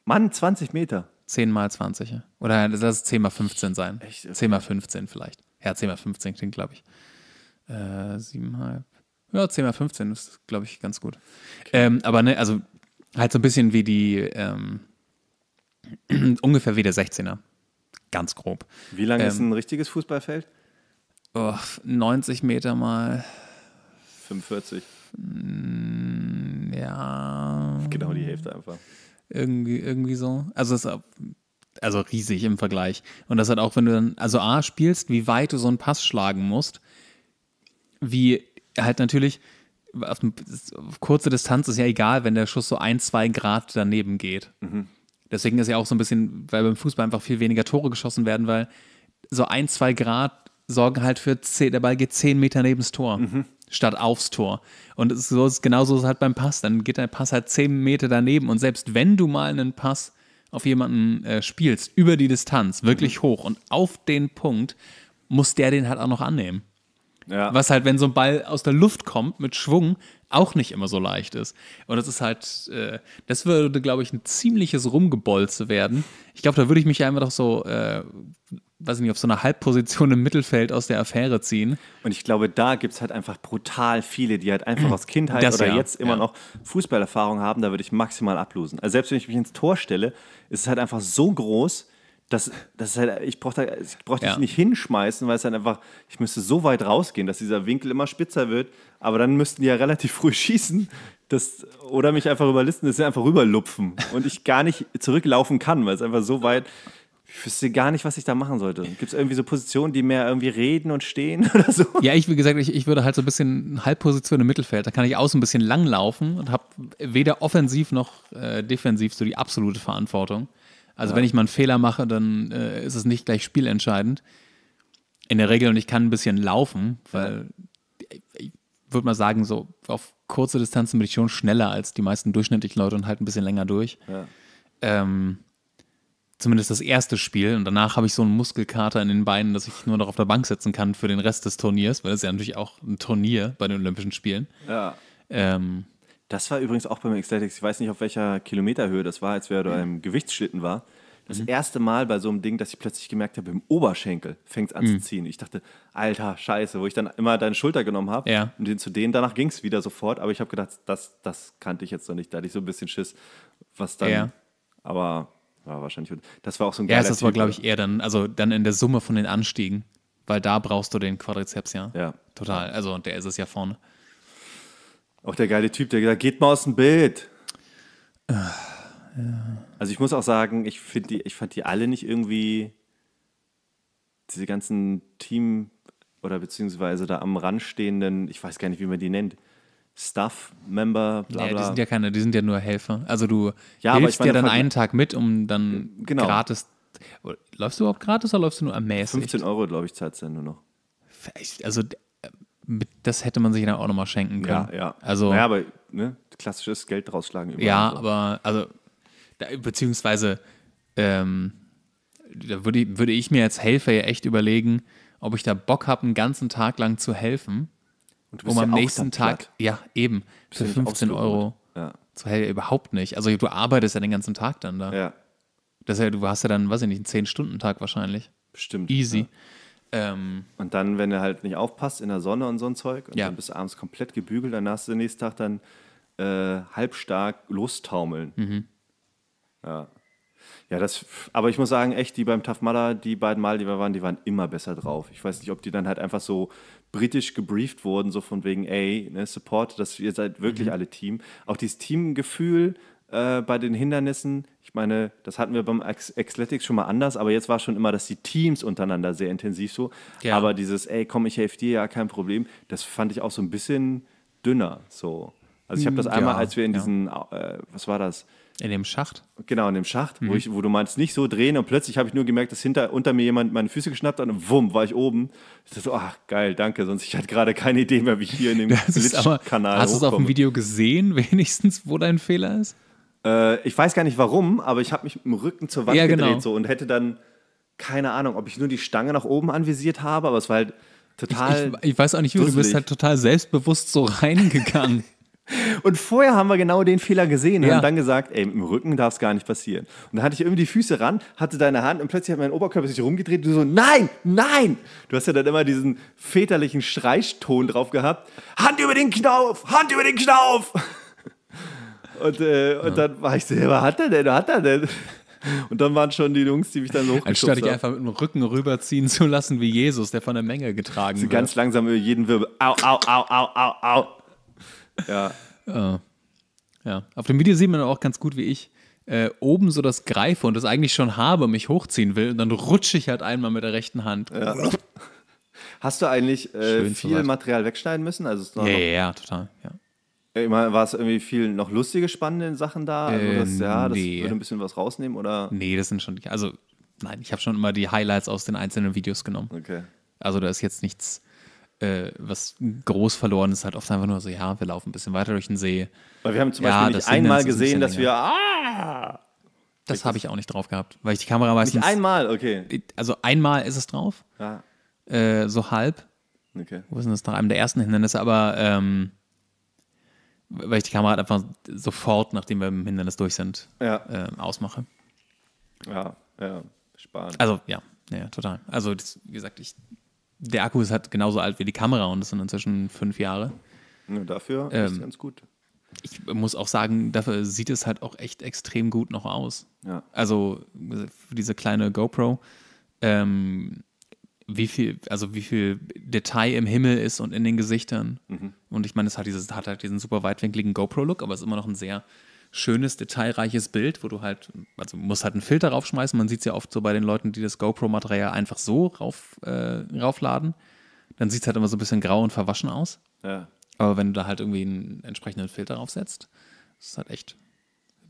Mann, 20 Meter. 10 mal 20, Oder das ist 10 mal 15 sein. Echt? 10 mal 15 vielleicht. Ja, 10 mal 15 klingt, glaube ich. Äh, 7,5. Ja, 10 mal 15 ist, glaube ich, ganz gut. Okay. Ähm, aber ne, also halt so ein bisschen wie die, ähm, ungefähr wie der 16er. Ganz grob. Wie lang ähm, ist ein richtiges Fußballfeld? Oh, 90 Meter mal 45. Mm, ja. Genau die Hälfte einfach. Irgendwie, irgendwie so. Also es ist also riesig im Vergleich. Und das hat auch, wenn du dann, also A, spielst, wie weit du so einen Pass schlagen musst, wie halt natürlich, auf, auf kurze Distanz ist ja egal, wenn der Schuss so ein, zwei Grad daneben geht. Mhm. Deswegen ist ja auch so ein bisschen, weil beim Fußball einfach viel weniger Tore geschossen werden, weil so ein, zwei Grad sorgen halt für zehn, der Ball geht zehn Meter neben das Tor. Mhm statt aufs Tor. Und es ist so, es genauso ist es halt beim Pass. Dann geht der Pass halt zehn Meter daneben. Und selbst wenn du mal einen Pass auf jemanden äh, spielst, über die Distanz, wirklich mhm. hoch und auf den Punkt, muss der den halt auch noch annehmen. Ja. Was halt, wenn so ein Ball aus der Luft kommt mit Schwung, auch nicht immer so leicht ist. Und das ist halt, äh, das würde, glaube ich, ein ziemliches Rumgebolze werden. Ich glaube, da würde ich mich einfach doch so äh, weiß ich nicht, auf so einer Halbposition im Mittelfeld aus der Affäre ziehen. Und ich glaube, da gibt es halt einfach brutal viele, die halt einfach mhm. aus Kindheit das oder ja. jetzt immer ja. noch Fußballerfahrung haben, da würde ich maximal ablosen. Also selbst wenn ich mich ins Tor stelle, ist es halt einfach so groß, dass, dass halt, ich brauchte ich brauch ja. nicht hinschmeißen, weil es dann halt einfach, ich müsste so weit rausgehen, dass dieser Winkel immer spitzer wird, aber dann müssten die ja relativ früh schießen. Das, oder mich einfach überlisten, das ist einfach rüberlupfen und ich gar nicht zurücklaufen kann, weil es einfach so weit ich wüsste gar nicht, was ich da machen sollte. Gibt es irgendwie so Positionen, die mehr irgendwie reden und stehen oder so? Ja, ich, wie gesagt, ich, ich würde halt so ein bisschen Halbposition im Mittelfeld. Da kann ich außen ein bisschen lang laufen und habe weder offensiv noch äh, defensiv so die absolute Verantwortung. Also, ja. wenn ich mal einen Fehler mache, dann äh, ist es nicht gleich spielentscheidend. In der Regel, und ich kann ein bisschen laufen, weil ja. ich, würde mal sagen, so auf kurze Distanzen bin ich schon schneller als die meisten durchschnittlichen Leute und halt ein bisschen länger durch. Ja. Ähm, zumindest das erste Spiel. Und danach habe ich so einen Muskelkater in den Beinen, dass ich nur noch auf der Bank sitzen kann für den Rest des Turniers, weil das ist ja natürlich auch ein Turnier bei den Olympischen Spielen. Ja. Ähm, das war übrigens auch beim Athletics. Ich weiß nicht, auf welcher Kilometerhöhe das war, als wir da im Gewichtsschlitten war. Das mhm. erste Mal bei so einem Ding, dass ich plötzlich gemerkt habe, im Oberschenkel fängt es an mhm. zu ziehen. Ich dachte, alter Scheiße, wo ich dann immer deine Schulter genommen habe ja. und den zu dehnen, Danach ging es wieder sofort, aber ich habe gedacht, das, das kannte ich jetzt noch nicht. Da hatte ich so ein bisschen Schiss, was dann. Ja. Aber war wahrscheinlich. Das war auch so ein geiler Ja, das war, glaube ich, eher dann, also dann in der Summe von den Anstiegen, weil da brauchst du den Quadrizeps, ja. Ja. Total. Also, und der ist es ja vorne. Auch der geile Typ, der gesagt geht mal aus dem Bild. Äh, also, ich muss auch sagen, ich, die, ich fand die alle nicht irgendwie. Diese ganzen Team- oder beziehungsweise da am Rand stehenden, ich weiß gar nicht, wie man die nennt, Staff-Member, bla bla. Ja, die sind ja keine, die sind ja nur Helfer. Also du ja, hilfst dir ja dann einen Tag mit, um dann äh, genau. gratis. Läufst du überhaupt gratis oder läufst du nur am ermäßigt? 15 Euro, glaube ich, zahlt es ja nur noch. Also äh, das hätte man sich dann auch nochmal schenken können. Ja, ja. Also, naja, aber ne, klassisches Geld drausschlagen. Ja, so. aber also beziehungsweise ähm, da würde, würde ich mir als Helfer ja echt überlegen, ob ich da Bock habe, einen ganzen Tag lang zu helfen um ja am nächsten Tag, platt. ja, eben, für 15 Euro ja. zu hell überhaupt nicht. Also du arbeitest ja den ganzen Tag dann da. Ja. Das ja, du hast ja dann, weiß ich nicht, einen 10-Stunden-Tag wahrscheinlich. Bestimmt. Easy. Ja. Ähm, und dann, wenn du halt nicht aufpasst in der Sonne und so ein Zeug, und dann bist du abends komplett gebügelt, dann hast du den nächsten Tag dann äh, halbstark lostaumeln. Mhm. Ja. Ja, das, aber ich muss sagen, echt, die beim Tafmada, die beiden Mal, die wir waren, die waren immer besser drauf. Ich weiß nicht, ob die dann halt einfach so britisch gebrieft wurden, so von wegen, ey, ne, Support, dass ihr seid wirklich mhm. alle Team. Auch dieses Teamgefühl äh, bei den Hindernissen, ich meine, das hatten wir beim Athletics schon mal anders, aber jetzt war schon immer, dass die Teams untereinander sehr intensiv so. Ja. Aber dieses, ey, komm, ich helfe dir, ja, kein Problem, das fand ich auch so ein bisschen dünner. So. Also ich habe mhm. das einmal, ja, als wir in diesen, äh, was war das? In dem Schacht? Genau, in dem Schacht, mhm. wo, ich, wo du meinst, nicht so drehen und plötzlich habe ich nur gemerkt, dass hinter unter mir jemand meine Füße geschnappt hat und wumm, war ich oben. Ich dachte so, ach geil, danke, sonst ich hatte gerade keine Idee mehr, wie ich hier in dem Glitch-Kanal Hast du es auf dem Video gesehen, wenigstens, wo dein Fehler ist? Äh, ich weiß gar nicht warum, aber ich habe mich mit dem Rücken zur Wand ja, gedreht genau. so, und hätte dann, keine Ahnung, ob ich nur die Stange nach oben anvisiert habe, aber es war halt total. Ich, ich, ich weiß auch nicht, wie du bist halt total selbstbewusst so reingegangen. Und vorher haben wir genau den Fehler gesehen und ja. haben dann gesagt, ey, mit dem Rücken darf es gar nicht passieren. Und dann hatte ich irgendwie die Füße ran, hatte deine Hand und plötzlich hat mein Oberkörper sich rumgedreht und du so, nein, nein! Du hast ja dann immer diesen väterlichen Schreichton drauf gehabt. Hand über den Knauf, Hand über den Knauf! Und, äh, und ja. dann war ich so, was hat er denn, was hat er denn? Und dann waren schon die Jungs, die mich dann hochgeschubst haben. Anstatt dich einfach mit dem Rücken rüberziehen zu lassen wie Jesus, der von der Menge getragen so wird. Ganz langsam über jeden Wirbel. Au, au, au, au, au, au. Ja. Äh, ja. Auf dem Video sieht man auch ganz gut, wie ich äh, oben so das greife und das eigentlich schon habe, mich hochziehen will und dann rutsche ich halt einmal mit der rechten Hand. Ja. Hast du eigentlich äh, viel soweit. Material wegschneiden müssen? Also ja, ja, ja, total. Ja. Ich äh, meine, war es irgendwie viel noch lustige, spannende Sachen da? Also äh, das, ja, das nee. würde ein bisschen was rausnehmen, oder? Nee, das sind schon, also nein, ich habe schon immer die Highlights aus den einzelnen Videos genommen. Okay. Also da ist jetzt nichts äh, was groß verloren ist, halt oft einfach nur so, ja, wir laufen ein bisschen weiter durch den See. Weil wir haben zum ja, Beispiel nicht einmal gesehen, dass wir, ah! Das habe ich auch nicht drauf gehabt, weil ich die Kamera meistens. Nicht einmal, okay. Also einmal ist es drauf. Ah. Äh, so halb. Okay. Wo ist denn das nach einem der ersten Hindernisse? Aber ähm, weil ich die Kamera halt einfach sofort, nachdem wir im Hindernis durch sind, ja. äh, ausmache. Ja, ja, spannend. Also ja, ja, total. Also das, wie gesagt, ich der Akku ist halt genauso alt wie die Kamera und das sind inzwischen fünf Jahre. Ja, dafür ähm, ist ganz gut. Ich muss auch sagen, dafür sieht es halt auch echt extrem gut noch aus. Ja. Also diese kleine GoPro, ähm, wie viel, also wie viel Detail im Himmel ist und in den Gesichtern. Mhm. Und ich meine, es hat, dieses, hat halt diesen super weitwinkligen GoPro-Look, aber es ist immer noch ein sehr schönes, detailreiches Bild, wo du halt, also musst halt einen Filter raufschmeißen. Man sieht es ja oft so bei den Leuten, die das GoPro-Material einfach so rauf, äh, raufladen. Dann sieht es halt immer so ein bisschen grau und verwaschen aus. Ja. Aber wenn du da halt irgendwie einen entsprechenden Filter raufsetzt, ist halt echt.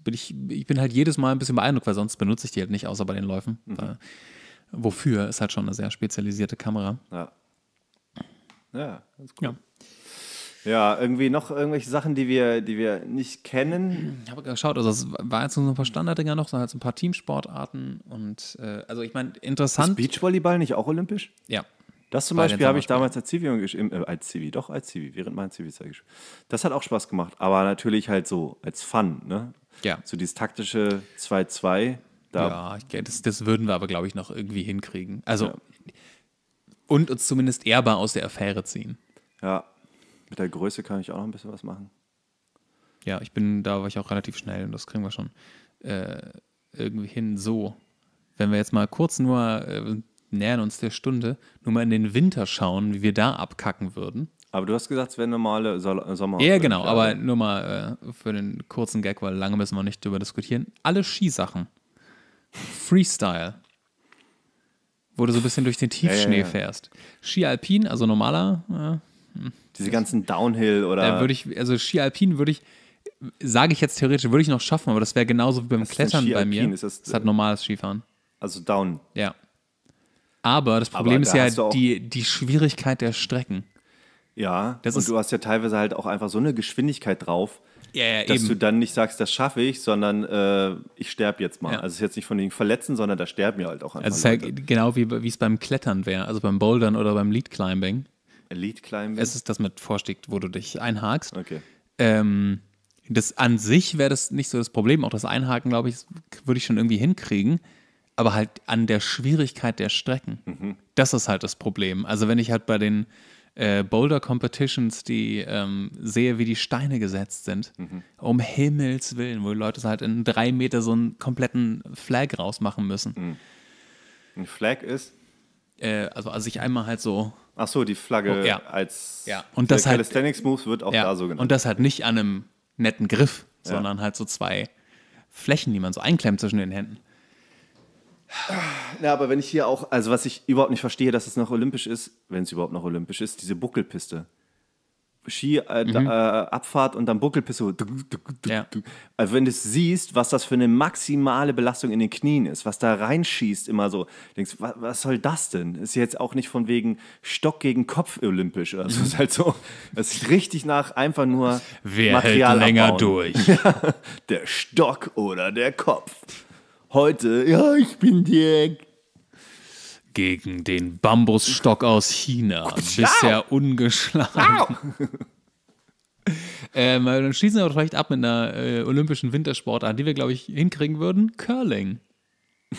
Bin ich, ich bin halt jedes Mal ein bisschen beeindruckt, weil sonst benutze ich die halt nicht, außer bei den Läufen. Mhm. Da, wofür ist halt schon eine sehr spezialisierte Kamera. Ja. Ja, ganz cool. Ja. Ja, irgendwie noch irgendwelche Sachen, die wir, die wir nicht kennen. Ich habe geschaut, also es war jetzt so ein paar Standarddinger noch, sondern halt so ein paar Teamsportarten und äh, also ich meine, interessant. Ist Beachvolleyball nicht auch olympisch? Ja. Das zum Bei Beispiel habe ich damals als Zivi äh, als Zivi, doch als Zivi, während meiner Zivi-Zeit gespielt. Das hat auch Spaß gemacht, aber natürlich halt so als Fun, ne? Ja. So dieses taktische 2-2. Da ja, das, das würden wir aber, glaube ich, noch irgendwie hinkriegen. Also, ja. und uns zumindest ehrbar aus der Affäre ziehen. Ja, mit der Größe kann ich auch noch ein bisschen was machen. Ja, ich bin, da war ich auch relativ schnell und das kriegen wir schon äh, irgendwie hin. So, wenn wir jetzt mal kurz nur äh, nähern uns der Stunde, nur mal in den Winter schauen, wie wir da abkacken würden. Aber du hast gesagt, es wäre normale Sol äh, Sommer. Ja, genau, Winter. aber nur mal äh, für den kurzen Gag, weil lange müssen wir nicht drüber diskutieren. Alle Skisachen. Freestyle. Wo du so ein bisschen durch den Tiefschnee ja, ja, ja. fährst. Ski Alpin, also normaler. Äh, hm. Diese ganzen Downhill oder. Äh, würde ich, also Ski Alpin würde ich, sage ich jetzt theoretisch, würde ich noch schaffen, aber das wäre genauso wie beim Was Klettern bei mir. Ist das, das hat äh, normales Skifahren. Also Down. Ja. Aber das Problem aber da ist ja die, die Schwierigkeit der Strecken. Ja, das und ist, du hast ja teilweise halt auch einfach so eine Geschwindigkeit drauf, ja, ja, dass eben. du dann nicht sagst, das schaffe ich, sondern äh, ich sterbe jetzt mal. Ja. Also es ist jetzt nicht von den Verletzten, sondern da sterben wir halt auch einfach Also es ist ja halt genau wie es beim Klettern wäre, also beim Bouldern oder beim Lead Climbing. Elite Climbing? Es ist das mit Vorstieg, wo du dich einhakst. Okay. Ähm, das an sich wäre das nicht so das Problem. Auch das Einhaken, glaube ich, würde ich schon irgendwie hinkriegen. Aber halt an der Schwierigkeit der Strecken. Mhm. Das ist halt das Problem. Also, wenn ich halt bei den äh, Boulder Competitions, die ähm, sehe, wie die Steine gesetzt sind. Mhm. Um Himmels Willen, wo die Leute halt in drei Meter so einen kompletten Flag rausmachen müssen. Mhm. Ein Flag ist, äh, also, also sich einmal halt so. Ach so, die Flagge oh, ja. als ja. Und das halt, Moves wird auch ja. da so genannt. Und das halt nicht an einem netten Griff, sondern halt so zwei Flächen, die man so einklemmt zwischen den Händen. Na, aber wenn ich hier auch, also was ich überhaupt nicht verstehe, dass es noch olympisch ist, wenn es überhaupt noch olympisch ist, diese Buckelpiste. Skiabfahrt äh, mhm. äh, und dann Buckelpiste. ja. Also wenn du siehst, was das für eine maximale Belastung in den Knien ist, was da reinschießt immer so, denkst, was, was soll das denn? Ist jetzt auch nicht von wegen Stock gegen Kopf olympisch. Also ist halt so, es ist richtig nach einfach nur Wer Material hält länger abbauen. durch? der Stock oder der Kopf. Heute, ja, ich bin direkt gegen den Bambusstock aus China. Bisher ungeschlagen. ähm, dann schließen wir vielleicht ab mit einer äh, olympischen Wintersportart, die wir, glaube ich, hinkriegen würden: Curling.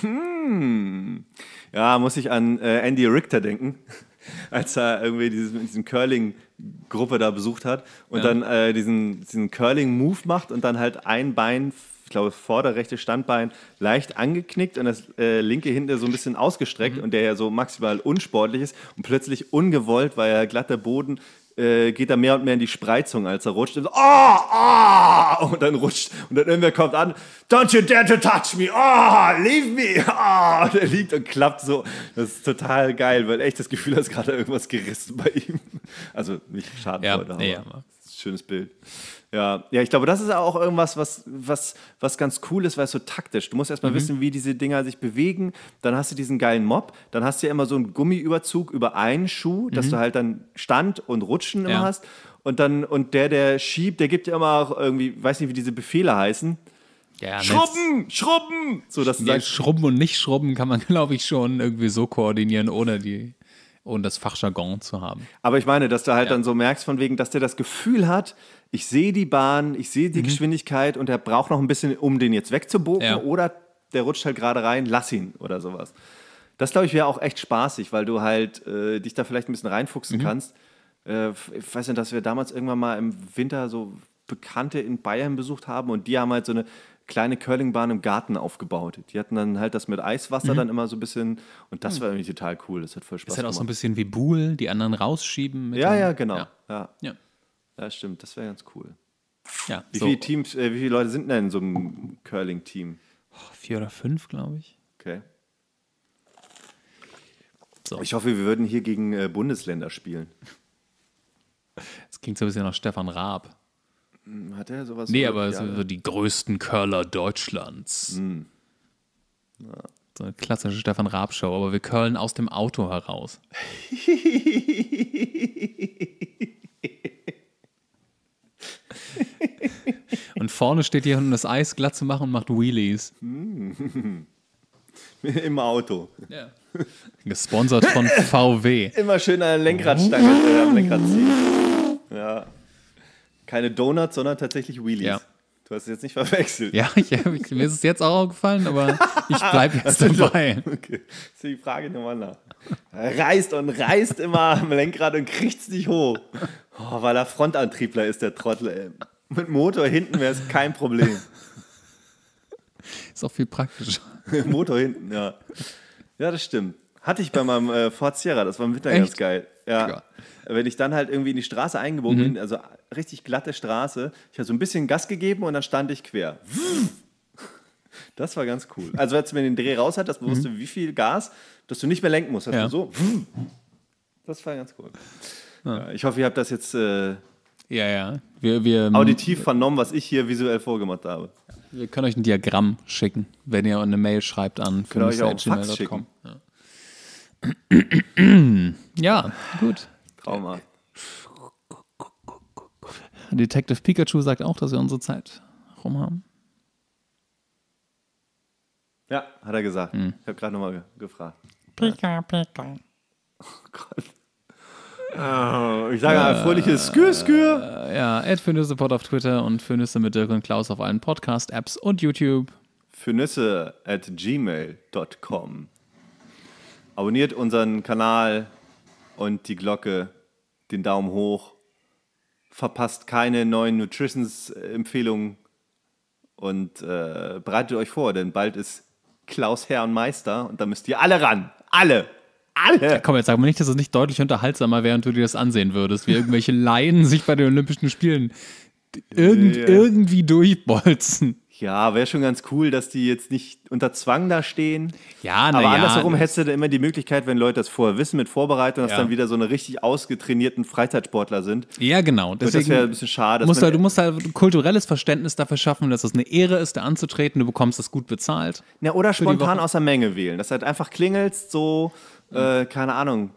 Hm. Ja, muss ich an äh, Andy Richter denken, als er irgendwie dieses, diesen Curling-Gruppe da besucht hat und ja. dann äh, diesen, diesen Curling-Move macht und dann halt ein Bein ich glaube, vorderrechte Standbein leicht angeknickt und das äh, linke hinten so ein bisschen ausgestreckt mhm. und der ja so maximal unsportlich ist und plötzlich ungewollt, weil er glatter Boden äh, geht er mehr und mehr in die Spreizung, als er rutscht. Und, so, oh, oh, und dann rutscht. Und dann irgendwer kommt an, don't you dare to touch me, oh, leave me, oh. Und er liegt und klappt so. Das ist total geil, weil echt das Gefühl dass gerade irgendwas gerissen bei ihm. Also nicht schaden ja, wollte. Nee, ja, Max schönes Bild. Ja, ja ich glaube, das ist auch irgendwas, was, was, was ganz cool ist, weil es so taktisch. Du musst erstmal mhm. wissen, wie diese Dinger sich bewegen. Dann hast du diesen geilen Mob. Dann hast du ja immer so einen Gummiüberzug über einen Schuh, mhm. dass du halt dann Stand und Rutschen ja. immer hast. Und dann, und der, der schiebt, der gibt ja immer auch irgendwie, weiß nicht, wie diese Befehle heißen. Ja, schrubben, schrubben! So, dass ja, sagst, schrubben und nicht schrubben kann man, glaube ich, schon irgendwie so koordinieren, ohne die und das Fachjargon zu haben. Aber ich meine, dass du halt ja. dann so merkst, von wegen, dass der das Gefühl hat, ich sehe die Bahn, ich sehe die mhm. Geschwindigkeit und er braucht noch ein bisschen, um den jetzt wegzubogen ja. oder der rutscht halt gerade rein, lass ihn oder sowas. Das glaube ich wäre auch echt spaßig, weil du halt äh, dich da vielleicht ein bisschen reinfuchsen mhm. kannst. Äh, ich weiß nicht, dass wir damals irgendwann mal im Winter so Bekannte in Bayern besucht haben und die haben halt so eine kleine Curlingbahn im Garten aufgebaut. Die hatten dann halt das mit Eiswasser mhm. dann immer so ein bisschen und das mhm. war irgendwie total cool. Das hat voll Spaß gemacht. Ist halt auch so ein bisschen wie Buhl, die anderen rausschieben. ja, ja, genau. Ja. Ja. ja. ja stimmt. Das wäre ganz cool. Ja, wie, so. viele Teams, äh, wie viele Leute sind denn in so einem Curling-Team? Oh, vier oder fünf, glaube ich. Okay. So. Ich hoffe, wir würden hier gegen äh, Bundesländer spielen. Das klingt so ein bisschen nach Stefan Raab. Hat er sowas? Nee, aber so also die größten Curler Deutschlands. Mhm. Ja. So eine klassische Stefan Raab Show, aber wir curlen aus dem Auto heraus. und vorne steht jemand, um das Eis glatt zu machen und macht Wheelies. Hm. Im Auto. Ja. Gesponsert von VW. Immer schön an der Lenkradstange, äh, am Lenkrad ziehen. Ja. Keine Donuts, sondern tatsächlich Wheelies. Ja. Du hast es jetzt nicht verwechselt. Ja, ich, ich, mir ist es jetzt auch aufgefallen, aber ich ah, bleibe jetzt also, dabei. Okay. Das ist die Frage nochmal nach. Er reißt und reißt immer am Lenkrad und kriegt es nicht hoch. Oh, weil er Frontantriebler ist, der Trottel. Ey. Mit Motor hinten wäre es kein Problem. Ist auch viel praktischer. Motor hinten, ja. Ja, das stimmt. Hatte ich bei meinem äh, Ford Sierra, das war im Winter Echt? ganz geil. Ja. ja. Wenn ich dann halt irgendwie in die Straße eingebogen mhm. bin, also richtig glatte Straße, ich habe so ein bisschen Gas gegeben und dann stand ich quer. Das war ganz cool. Also als man den Dreh raus hat, dass man mhm. wusste, wie viel Gas, dass du nicht mehr lenken musst. Ja. so, das war ganz cool. Ja. Ich hoffe, ihr habt das jetzt äh, ja, ja. Wir, wir, ähm, auditiv vernommen, was ich hier visuell vorgemacht habe. Wir können euch ein Diagramm schicken, wenn ihr eine Mail schreibt an. Könnt ihr euch auch einen Fax schicken. Ja ja, gut. Trauma. Detective Pikachu sagt auch, dass wir unsere Zeit rum haben. Ja, hat er gesagt. Hm. Ich habe gerade nochmal ge gefragt. Pika, Pika. Oh Gott. Oh, ich sage äh, ein fröhliches Skür, Skür. Äh, add für Nüsse Pod auf Twitter und für Nüsse mit Dirk und Klaus auf allen Podcast-Apps und YouTube. Für Nüsse at gmail.com. Abonniert unseren Kanal und die Glocke, den Daumen hoch. Verpasst keine neuen Nutritions-Empfehlungen und äh, bereitet euch vor, denn bald ist Klaus Herr und Meister und da müsst ihr alle ran. Alle! Alle! Ja, komm, jetzt sag mal nicht, dass es nicht deutlich unterhaltsamer wäre und du dir das ansehen würdest, wie irgendwelche Laien sich bei den Olympischen Spielen irgend, yeah. irgendwie durchbolzen. Ja, wäre schon ganz cool, dass die jetzt nicht unter Zwang da stehen. Ja, na Aber ja, andersherum hättest du da immer die Möglichkeit, wenn Leute das vorher wissen mit Vorbereitung, dass ja. dann wieder so eine richtig ausgetrainierten Freizeitsportler sind. Ja, genau. Deswegen Und das wäre ein bisschen schade. Musst du musst halt kulturelles Verständnis dafür schaffen, dass es eine Ehre ist, da anzutreten. Du bekommst das gut bezahlt. Ja, oder spontan aus der Menge wählen. Dass halt einfach klingelst, so, äh, keine Ahnung.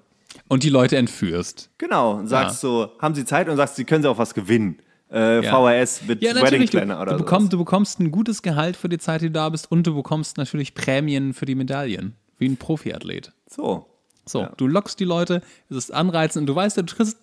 Und die Leute entführst. Genau. Und sagst ja. so, haben sie Zeit? Und sagst, sie können sie auch was gewinnen äh, ja. VHS mit ja, Wedding Planner oder so. Du bekommst ein gutes Gehalt für die Zeit, die du da bist und du bekommst natürlich Prämien für die Medaillen, wie ein Profiathlet. So. So, ja. du lockst die Leute, es ist anreizend und du weißt, du trittst,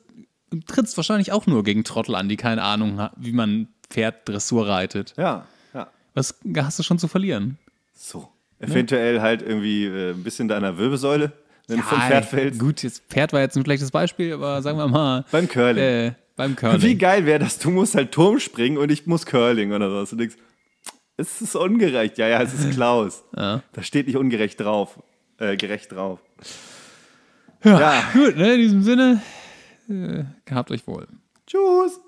trittst wahrscheinlich auch nur gegen Trottel an, die keine Ahnung haben, wie man Pferd Dressur reitet. Ja, ja. Was hast du schon zu verlieren? So. Ne? Eventuell ne? halt irgendwie äh, ein bisschen deiner Wirbelsäule, wenn ja, du vom Pferd fällst. Gut, jetzt Pferd war jetzt ein schlechtes Beispiel, aber sagen wir mal. Beim Curling. Äh, beim Curling. Wie geil wäre das? Du musst halt Turm springen und ich muss Curling oder so. Und du denkst, es ist ungerecht. Ja, ja, es ist Klaus. ja. Da steht nicht ungerecht drauf. Äh, gerecht drauf. Ja, ja, gut, ne? in diesem Sinne, äh, gehabt euch wohl. Tschüss.